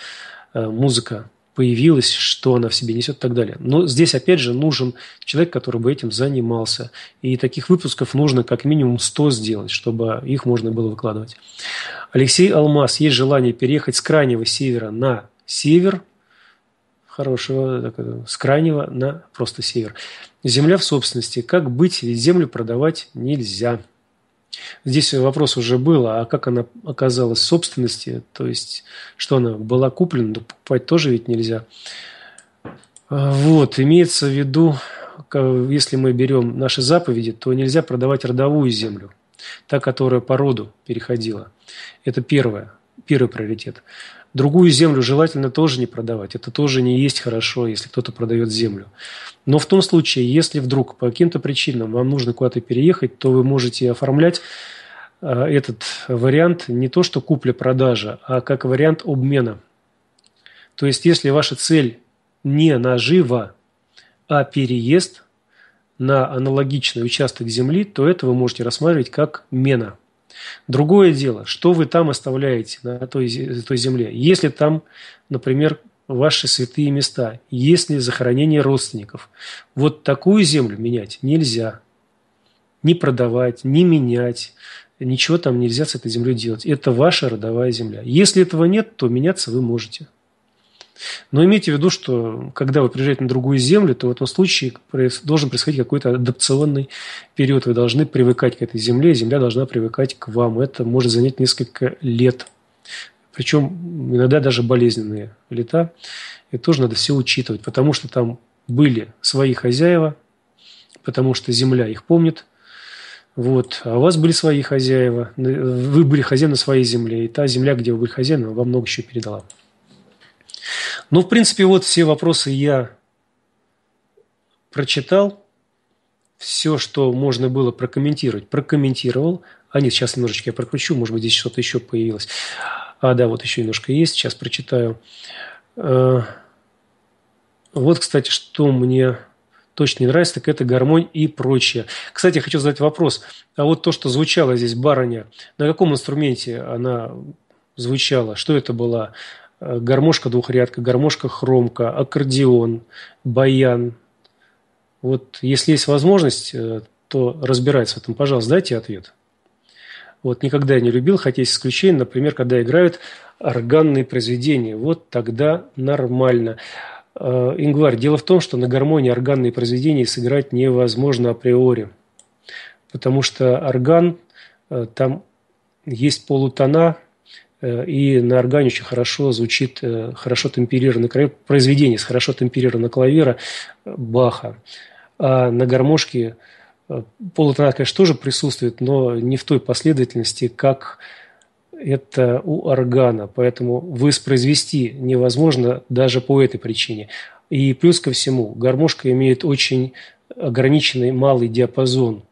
э, музыка появилась, что она в себе несет и так далее. Но здесь, опять же, нужен человек, который бы этим занимался. И таких выпусков нужно как минимум 100 сделать, чтобы их можно было выкладывать. Алексей Алмаз, есть желание переехать с крайнего севера на север, хорошего, э, с крайнего на просто север. Земля в собственности. Как быть? Ведь землю продавать нельзя. Здесь вопрос уже был, а как она оказалась в собственности, то есть, что она была куплена, покупать тоже ведь нельзя. А, вот, имеется в виду, если мы берем наши заповеди, то нельзя продавать родовую землю, та, которая по роду переходила. Это первое первый приоритет. Другую землю желательно тоже не продавать. Это тоже не есть хорошо, если кто-то продает землю. Но в том случае, если вдруг по каким-то причинам вам нужно куда-то переехать, то вы можете оформлять э, этот вариант не то что купля-продажа, а как вариант обмена. То есть, если ваша цель не нажива, а переезд на аналогичный участок земли, то это вы можете рассматривать как мена – Другое дело, что вы там оставляете на той, той земле. Если там, например, ваши святые места, если захоронение родственников. Вот такую землю менять нельзя. Не продавать, не менять. Ничего там нельзя с этой землей делать. Это ваша родовая земля. Если этого нет, то меняться вы можете. Но имейте в виду, что когда вы приезжаете на другую землю, то в этом случае должен происходить какой-то адаптационный период. Вы должны привыкать к этой земле, и земля должна привыкать к вам. Это может занять несколько лет. Причем иногда даже болезненные лета. Это тоже надо все учитывать, потому что там были свои хозяева, потому что земля их помнит, вот. А у вас были свои хозяева, вы были хозяином своей земли, и та земля, где вы были хозяином, вам много еще передала. Ну, в принципе, вот все вопросы я прочитал. Все, что можно было прокомментировать, прокомментировал. А нет, сейчас немножечко я прокручу, может быть, здесь что-то еще появилось. А, да, вот еще немножко есть, сейчас прочитаю. Э, вот, кстати, что мне точно не нравится, так это гармонь и прочее. Кстати, я хочу задать вопрос. А вот то, что звучало здесь барыня, на каком инструменте она звучала? Что это было? гармошка двухрядка, гармошка хромка, аккордеон, баян. Вот если есть возможность, э, то разбирается в этом. Пожалуйста, дайте ответ. Вот никогда я не любил, хотя есть исключения, например, когда играют органные произведения. Вот тогда нормально. Э, Ингвар, дело в том, что на гармонии органные произведения сыграть невозможно априори. Потому что орган, э, там есть полутона, Э, и на органе очень хорошо звучит э, хорошо темперированный клавир, произведение с хорошо темперированного клавира э, Баха. А на гармошке полутона, конечно, тоже присутствует, но не в той последовательности, как это у органа, поэтому воспроизвести невозможно даже по этой причине. И плюс ко всему, гармошка имеет очень ограниченный малый диапазон,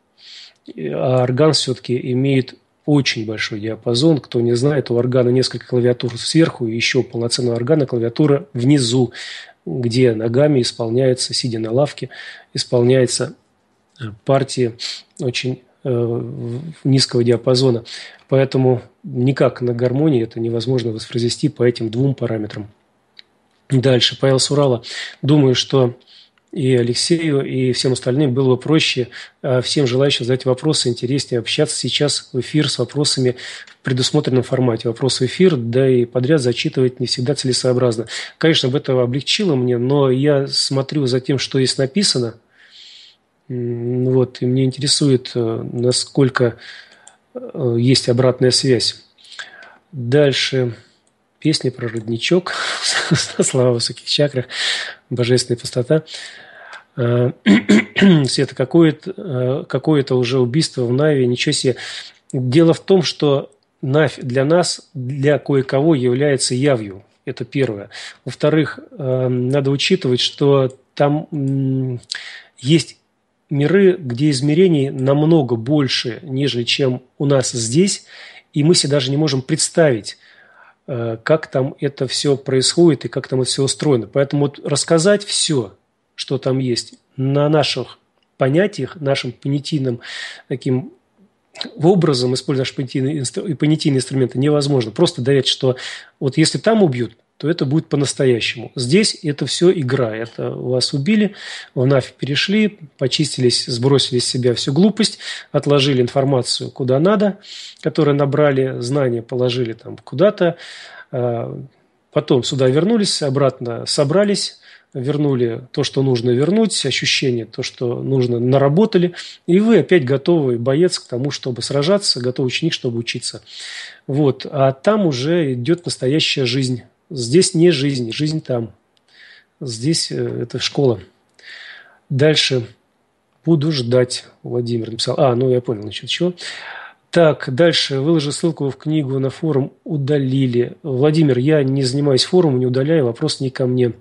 а орган все-таки имеет очень большой диапазон. Кто не знает, у органа несколько клавиатур сверху и еще полноценного органа клавиатура внизу, где ногами исполняется, сидя на лавке, исполняется э, партии очень э, низкого диапазона. Поэтому никак на гармонии это невозможно воспроизвести по этим двум параметрам. Дальше. Павел Сурала. Думаю, что и Алексею, и всем остальным было бы проще э, всем желающим задать вопросы, интереснее общаться сейчас в эфир с вопросами в предусмотренном формате. Вопрос в эфир, да и подряд зачитывать не всегда целесообразно. Конечно, об это облегчило мне, но я смотрю за тем, что есть написано, вот, и мне интересует, э, насколько э, есть обратная связь. Дальше песня про родничок, слава высоких чакрах, божественная пустота. Э, Света, какое-то э, какое то уже убийство в Нави, ничего себе. Дело в том, что Навь для нас, для кое-кого является явью. Это первое. Во-вторых, э, надо учитывать, что там есть миры, где измерений намного больше, нежели чем у нас здесь, и мы себе даже не можем представить, как там это все происходит и как там это все устроено. Поэтому вот рассказать все – что там есть, на наших понятиях, нашим понятийным таким образом использовать наши понятийные, инстру... понятийные инструменты невозможно. Просто доверять, что вот если там убьют, то это будет по-настоящему. Здесь это все игра. Это вас убили, в нафиг перешли, почистились, сбросили с себя всю глупость, отложили информацию куда надо, которые набрали, знания положили там куда-то, а, потом сюда вернулись, обратно собрались, вернули то, что нужно вернуть, ощущение, то, что нужно, наработали, и вы опять готовый боец к тому, чтобы сражаться, готовый ученик, чтобы учиться. Вот. А там уже идет настоящая жизнь. Здесь не жизнь, жизнь там. Здесь э, это школа. Дальше. Буду ждать, Владимир написал. А, ну я понял, значит, чего. Так, дальше. Выложи ссылку в книгу на форум «Удалили». Владимир, я не занимаюсь форумом, не удаляю, вопрос не ко мне.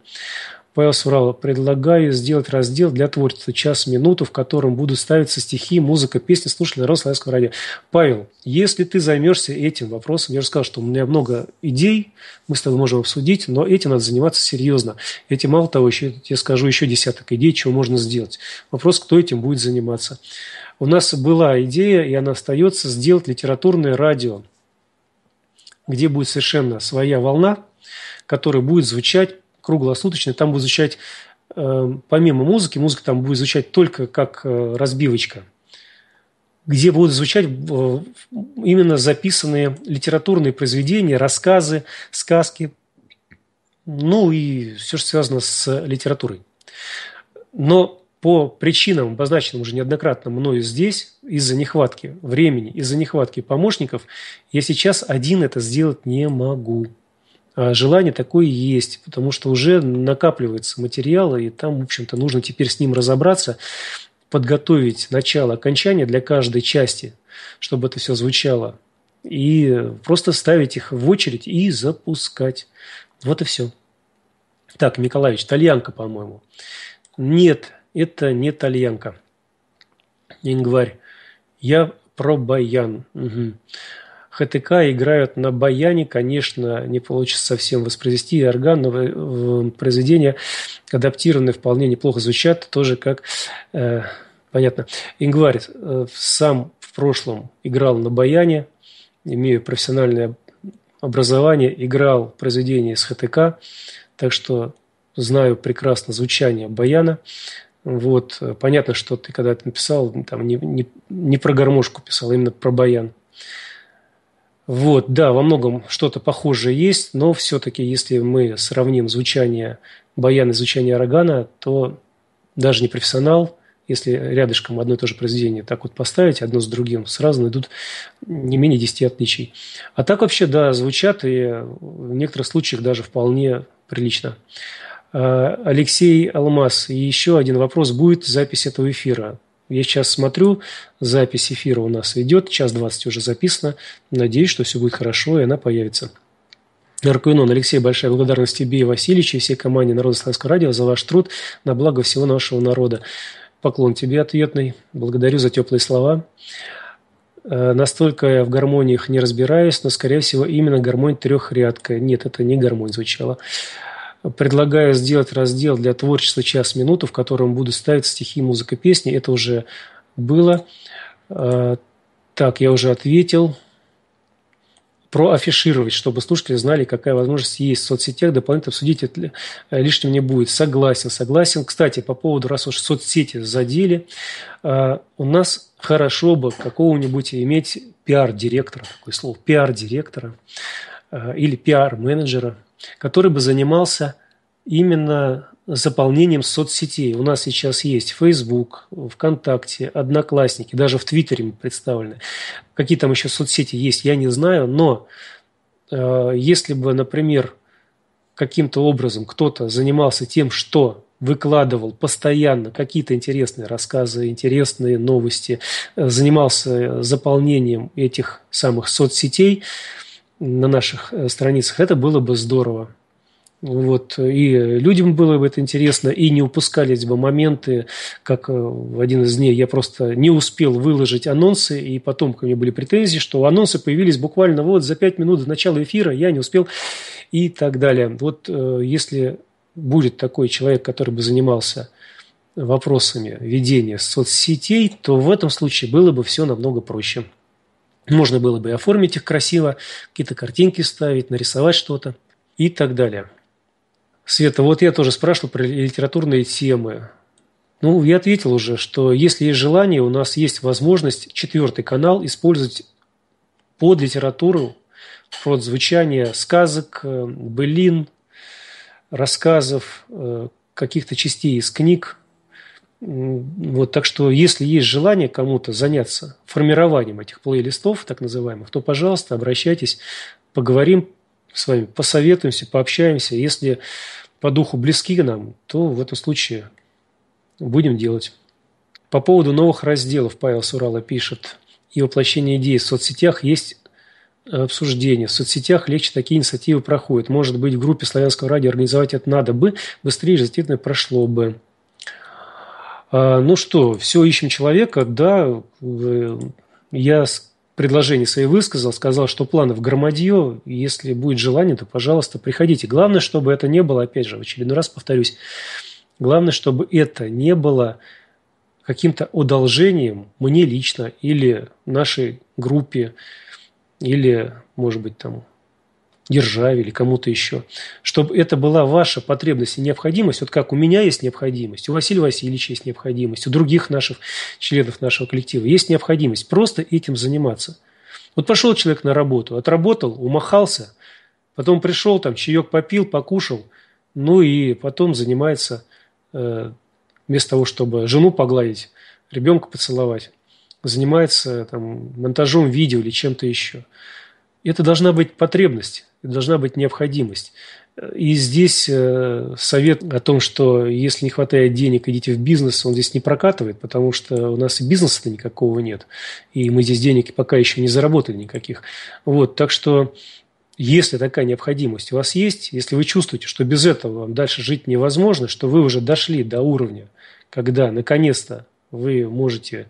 Павел Суралов, предлагаю сделать раздел для творчества «Час-минуту», в котором будут ставиться стихи, музыка, песни слушали Народного Славянского радио. Павел, если ты займешься этим вопросом, я же сказал, что у меня много идей, мы с тобой можем обсудить, но этим надо заниматься серьезно. Этим мало того, еще, я скажу еще десяток идей, чего можно сделать. Вопрос, кто этим будет заниматься. У нас была идея, и она остается, сделать литературное радио, где будет совершенно своя волна, которая будет звучать круглосуточно. Там будет изучать, эм, помимо музыки, музыка там будет изучать только как э, разбивочка, где будут изучать э, именно записанные литературные произведения, рассказы, сказки, ну и все, что связано с литературой. Но по причинам, обозначенным уже неоднократно мною здесь, из-за нехватки времени, из-за нехватки помощников, я сейчас один это сделать не могу. А, желание такое есть, потому что уже накапливается материал, и там, в общем-то, нужно теперь с ним разобраться, подготовить начало окончание для каждой части, чтобы это все звучало, и просто ставить их в очередь и запускать. Вот и все. Так, Николаевич, тальянка, по-моему. Нет, это не тальянка. Ингварь. Я про баян. Угу. ХТК играют на баяне, конечно, не получится совсем воспроизвести орган, но э, произведения адаптированные вполне неплохо звучат, тоже как... Э, понятно. Ингварис э, сам в прошлом играл на баяне, имея профессиональное образование, играл произведения с ХТК, так что знаю прекрасно звучание баяна. Вот, э, понятно, что ты когда это написал, там не, не, не про гармошку писал, а именно про баян. Вот, да, во многом что-то похожее есть, но все-таки, если мы сравним звучание баяна и звучание органа, то даже не профессионал, если рядышком одно и то же произведение так вот поставить, одно с другим, сразу найдут не менее 10 отличий. А так вообще, да, звучат и в некоторых случаях даже вполне прилично. А, Алексей Алмаз, и еще один вопрос. Будет запись этого эфира? Я сейчас смотрю, запись эфира у нас идет, час двадцать уже записано. Надеюсь, что все будет хорошо, и она появится. Аркуинон, Алексей, большая благодарность тебе и Васильевичу, и всей команде Народно-Славянского радио за ваш труд на благо всего нашего народа. Поклон тебе ответный. Благодарю за теплые слова. Э, настолько я в гармониях не разбираюсь, но, скорее всего, именно гармонь трехрядка. Нет, это не гармонь звучала предлагаю сделать раздел для творчества «Час минуту», в котором буду ставить стихи, музыка, песни. Это уже было. А, так, я уже ответил. Проафишировать, чтобы слушатели знали, какая возможность есть в соцсетях. Дополнительно обсудить это лишним не будет. Согласен, согласен. Кстати, по поводу, раз уж соцсети задели, а, у нас хорошо бы какого-нибудь иметь пиар-директора, такое слово, пиар-директора а, или пиар-менеджера, который бы занимался именно заполнением соцсетей. У нас сейчас есть Facebook, ВКонтакте, Одноклассники, даже в Твиттере мы представлены. Какие там еще соцсети есть, я не знаю, но э, если бы, например, каким-то образом кто-то занимался тем, что выкладывал постоянно какие-то интересные рассказы, интересные новости, э, занимался э, заполнением этих самых соцсетей, на наших э, страницах, это было бы здорово. Вот. И людям было бы это интересно, и не упускались бы моменты, как э, в один из дней я просто не успел выложить анонсы, и потом ко мне были претензии, что анонсы появились буквально вот за пять минут до начала эфира, я не успел и так далее. Вот э, если будет такой человек, который бы занимался вопросами ведения соцсетей, то в этом случае было бы все намного проще. Можно было бы оформить их красиво, какие-то картинки ставить, нарисовать что-то и так далее. Света, вот я тоже спрашивал про литературные темы. Ну, я ответил уже, что если есть желание, у нас есть возможность четвертый канал использовать под литературу, под звучание сказок, э, былин, рассказов, э, каких-то частей из книг, вот, так что, если есть желание кому-то заняться формированием этих плейлистов, так называемых, то, пожалуйста, обращайтесь, поговорим с вами, посоветуемся, пообщаемся. Если по духу близки к нам, то в этом случае будем делать. По поводу новых разделов Павел Сурала пишет. И воплощение идей в соцсетях есть обсуждение. В соцсетях легче такие инициативы проходят. Может быть, в группе славянского радио организовать это надо бы, быстрее, действительно, прошло бы. А, ну что, все ищем человека, да, э, я предложение свои высказал, сказал, что планы в громадье, если будет желание, то, пожалуйста, приходите. Главное, чтобы это не было, опять же, в очередной раз повторюсь, главное, чтобы это не было каким-то удолжением мне лично или нашей группе, или, может быть, там, Державе или кому-то еще. Чтобы это была ваша потребность и необходимость, вот как у меня есть необходимость, у Василия Васильевича есть необходимость, у других наших членов нашего коллектива есть необходимость просто этим заниматься. Вот пошел человек на работу, отработал, умахался, потом пришел, там чаек попил, покушал, ну и потом занимается э, вместо того, чтобы жену погладить, ребенка поцеловать, занимается там монтажом видео или чем-то еще. Это должна быть потребность, это должна быть необходимость. И здесь э, совет о том, что если не хватает денег, идите в бизнес, он здесь не прокатывает, потому что у нас и бизнеса-то никакого нет. И мы здесь денег пока еще не заработали никаких. Вот, так что если такая необходимость у вас есть, если вы чувствуете, что без этого вам дальше жить невозможно, что вы уже дошли до уровня, когда наконец-то вы можете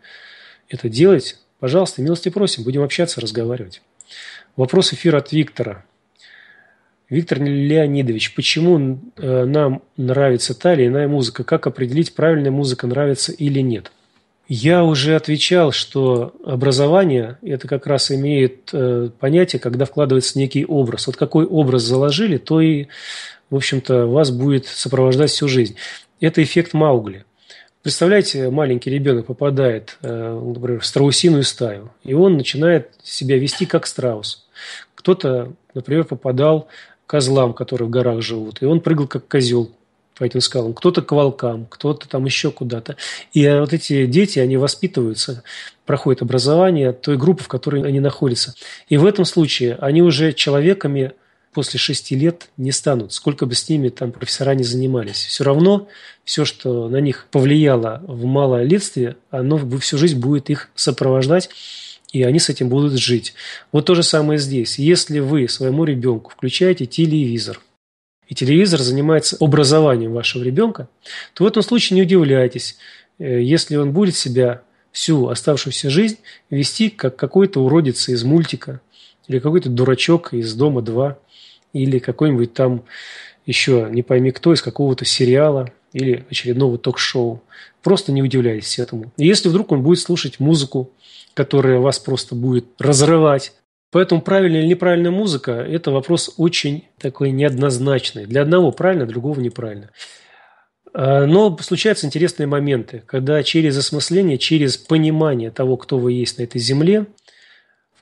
это делать, пожалуйста, милости просим, будем общаться, разговаривать. Вопрос эфира от Виктора. Виктор Леонидович, почему э, нам нравится та или иная музыка? Как определить, правильная музыка нравится или нет? Я уже отвечал, что образование – это как раз имеет э, понятие, когда вкладывается некий образ. Вот какой образ заложили, то и, в общем-то, вас будет сопровождать всю жизнь. Это эффект Маугли – Представляете, маленький ребенок попадает, э, например, в страусиную стаю, и он начинает себя вести как страус. Кто-то, например, попадал к козлам, которые в горах живут, и он прыгал как козел по этим скалам, кто-то к волкам, кто-то там еще куда-то. И э, вот эти дети, они воспитываются, проходят образование той группы, в которой они находятся. И в этом случае они уже человеками – после шести лет не станут, сколько бы с ними там профессора не занимались. Все равно все, что на них повлияло в малолетстве, оно всю жизнь будет их сопровождать и они с этим будут жить. Вот то же самое здесь. Если вы своему ребенку включаете телевизор, и телевизор занимается образованием вашего ребенка, то в этом случае не удивляйтесь, э, если он будет себя всю оставшуюся жизнь вести как какой-то уродец из мультика или какой-то дурачок из «Дома-2» или какой-нибудь там еще не пойми кто из какого-то сериала или очередного ток-шоу. Просто не удивляйтесь этому. И если вдруг он будет слушать музыку, которая вас просто будет разрывать, Поэтому правильная или неправильная музыка – это вопрос очень такой неоднозначный. Для одного правильно, другого неправильно. А, но случаются интересные моменты, когда через осмысление, через понимание того, кто вы есть на этой земле,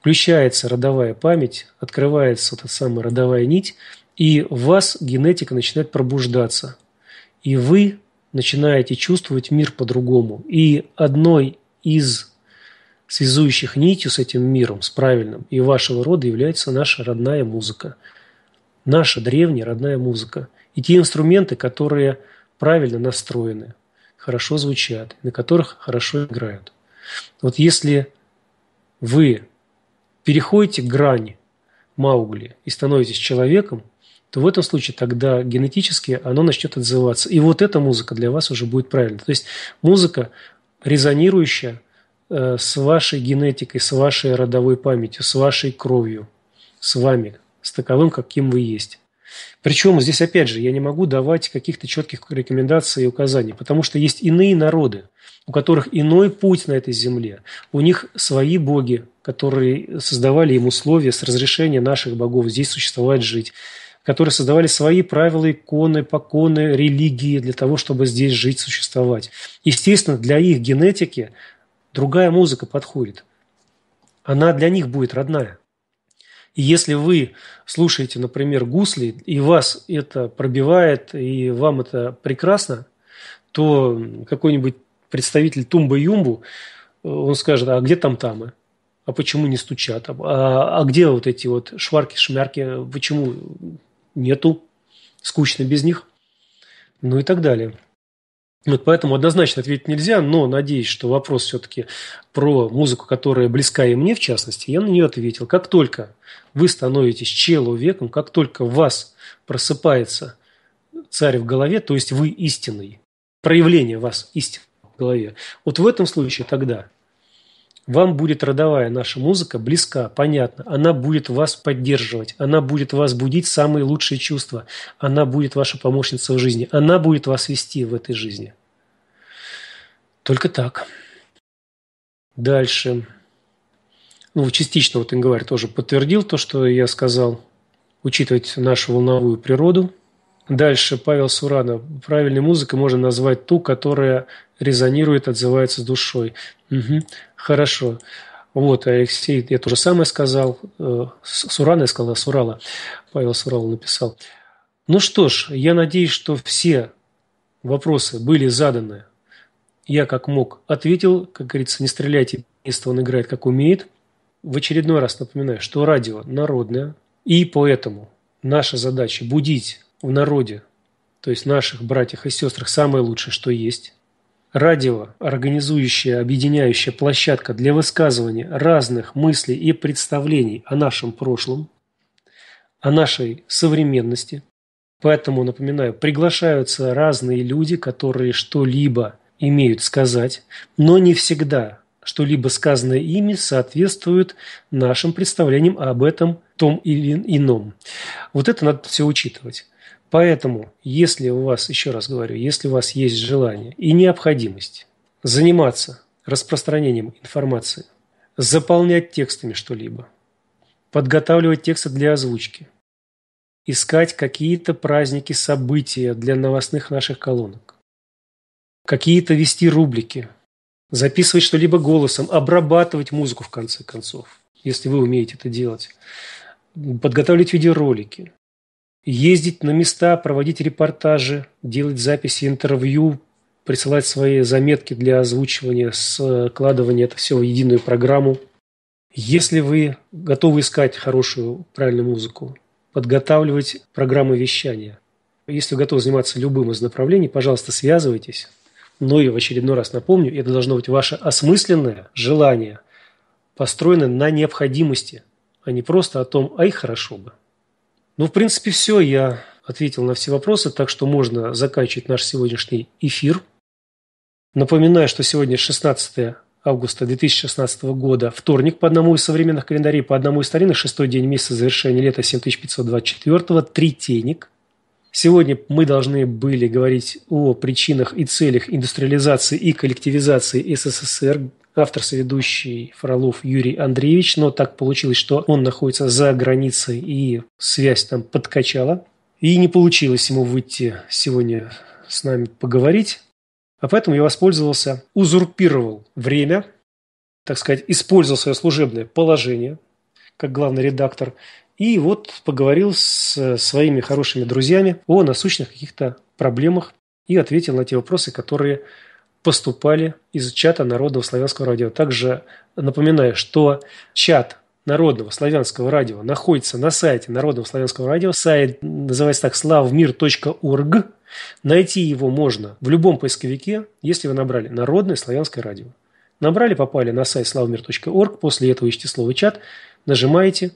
включается родовая память, открывается та самая родовая нить, и в вас генетика начинает пробуждаться. И вы начинаете чувствовать мир по-другому. И одной из связующих нитью с этим миром, с правильным, и вашего рода является наша родная музыка. Наша древняя родная музыка. И те инструменты, которые правильно настроены, хорошо звучат, на которых хорошо играют. Вот если вы переходите грани Маугли и становитесь человеком, то в этом случае тогда генетически оно начнет отзываться. И вот эта музыка для вас уже будет правильной. То есть музыка, резонирующая э, с вашей генетикой, с вашей родовой памятью, с вашей кровью, с вами, с таковым, каким вы есть. Причем здесь, опять же, я не могу давать каких-то четких рекомендаций и указаний, потому что есть иные народы, у которых иной путь на этой земле. У них свои боги, которые создавали им условия с разрешения наших богов здесь существовать, жить которые создавали свои правила, иконы, поконы, религии для того, чтобы здесь жить, существовать. Естественно, для их генетики другая музыка подходит. Она для них будет родная. И если вы слушаете, например, гусли, и вас это пробивает, и вам это прекрасно, то какой-нибудь представитель Тумба-Юмбу, э, он скажет, а где там тамы? А почему не стучат? А, а, а где вот эти вот шварки-шмярки? Почему нету? Скучно без них. Ну и так далее. Вот поэтому однозначно ответить нельзя, но надеюсь, что вопрос все-таки про музыку, которая близка и мне, в частности, я на нее ответил. Как только вы становитесь человеком, как только у вас просыпается царь в голове, то есть вы истинный, проявление вас истинное, голове. Вот в этом случае тогда вам будет родовая наша музыка близка, понятна. Она будет вас поддерживать, она будет вас будить самые лучшие чувства, она будет ваша помощница в жизни, она будет вас вести в этой жизни. Только так. Дальше. Ну, частично, вот Инговарь тоже подтвердил то, что я сказал, учитывать нашу волновую природу – Дальше Павел Сурана. Правильной музыкой можно назвать ту, которая резонирует, отзывается душой. Угу. Хорошо. Вот, Алексей, я то же самое сказал. Э, Сурана я сказал, а Сурала. Павел Сурал написал. Ну что ж, я надеюсь, что все вопросы были заданы. Я как мог ответил. Как говорится, не стреляйте, если он играет как умеет. В очередной раз напоминаю, что радио народное, и поэтому наша задача будить в народе, то есть наших братьях и сестрах, самое лучшее, что есть. Радио, организующая, объединяющая площадка для высказывания разных мыслей и представлений о нашем прошлом, о нашей современности. Поэтому, напоминаю, приглашаются разные люди, которые что-либо имеют сказать, но не всегда что-либо сказанное ими соответствует нашим представлениям об этом том или ином. Вот это надо все учитывать. Поэтому, если у вас, еще раз говорю, если у вас есть желание и необходимость заниматься распространением информации, заполнять текстами что-либо, подготавливать тексты для озвучки, искать какие-то праздники, события для новостных наших колонок, какие-то вести рублики, записывать что-либо голосом, обрабатывать музыку в конце концов, если вы умеете это делать, подготавливать видеоролики, ездить на места, проводить репортажи, делать записи интервью, присылать свои заметки для озвучивания, складывания это все в единую программу. Если вы готовы искать хорошую, правильную музыку, подготавливать программы вещания. Если вы готовы заниматься любым из направлений, пожалуйста, связывайтесь. Но и в очередной раз напомню, это должно быть ваше осмысленное желание, построенное на необходимости, а не просто о том, ай, хорошо бы. Ну, в принципе, все. Я ответил на все вопросы, так что можно заканчивать наш сегодняшний эфир. Напоминаю, что сегодня 16 августа 2016 года, вторник по одному из современных календарей, по одному из старинных, шестой день месяца завершения лета 7524, тритейник. Сегодня мы должны были говорить о причинах и целях индустриализации и коллективизации СССР, автор соведущий Фролов Юрий Андреевич, но так получилось, что он находится за границей и связь там подкачала. И не получилось ему выйти сегодня с нами поговорить. А поэтому я воспользовался, узурпировал время, так сказать, использовал свое служебное положение как главный редактор. И вот поговорил с своими хорошими друзьями о насущных каких-то проблемах и ответил на те вопросы, которые поступали из чата Народного славянского радио. Также напоминаю, что чат Народного славянского радио находится на сайте Народного славянского радио. Сайт называется так славмир.орг. Найти его можно в любом поисковике, если вы набрали «Народное славянское радио». Набрали, попали на сайт славмир.орг. после этого ищите слово «чат», нажимаете,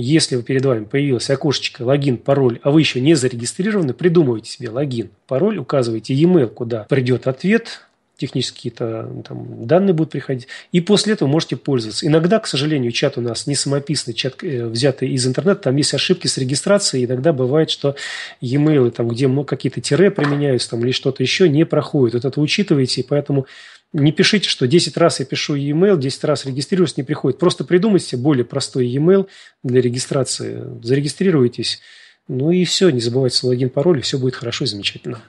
если вы перед вами появилось окошечко «Логин, пароль», а вы еще не зарегистрированы, придумывайте себе логин, пароль, указывайте e-mail, куда придет ответ, технические -то, ну, там, данные будут приходить. И после этого можете пользоваться. Иногда, к сожалению, чат у нас не самописный, чат э, взятый из интернета, там есть ошибки с регистрацией. Иногда бывает, что e-mail, там, где какие-то тире применяются там, или что-то еще, не проходит. Вот это учитывайте, и поэтому не пишите, что 10 раз я пишу e-mail, 10 раз регистрируюсь, не приходит. Просто придумайте более простой e-mail для регистрации. Зарегистрируйтесь. Ну и все, не забывайте логин, пароль, и все будет хорошо и замечательно.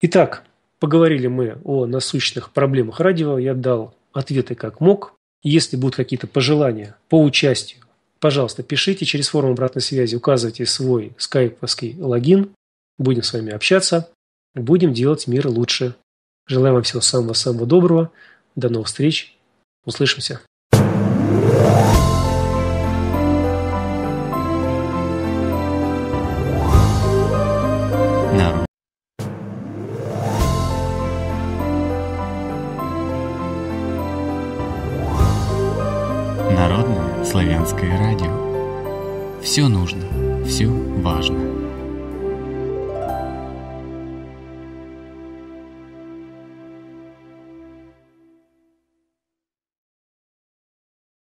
Итак, поговорили мы о насущных проблемах радио. Я дал ответы как мог. Если будут какие-то пожелания по участию, пожалуйста, пишите через форму обратной связи, указывайте свой скайповский логин. Будем с вами общаться. Будем делать мир лучше. Желаем вам всего самого-самого доброго. До новых встреч. Услышимся. Народное славянское радио. Все нужно.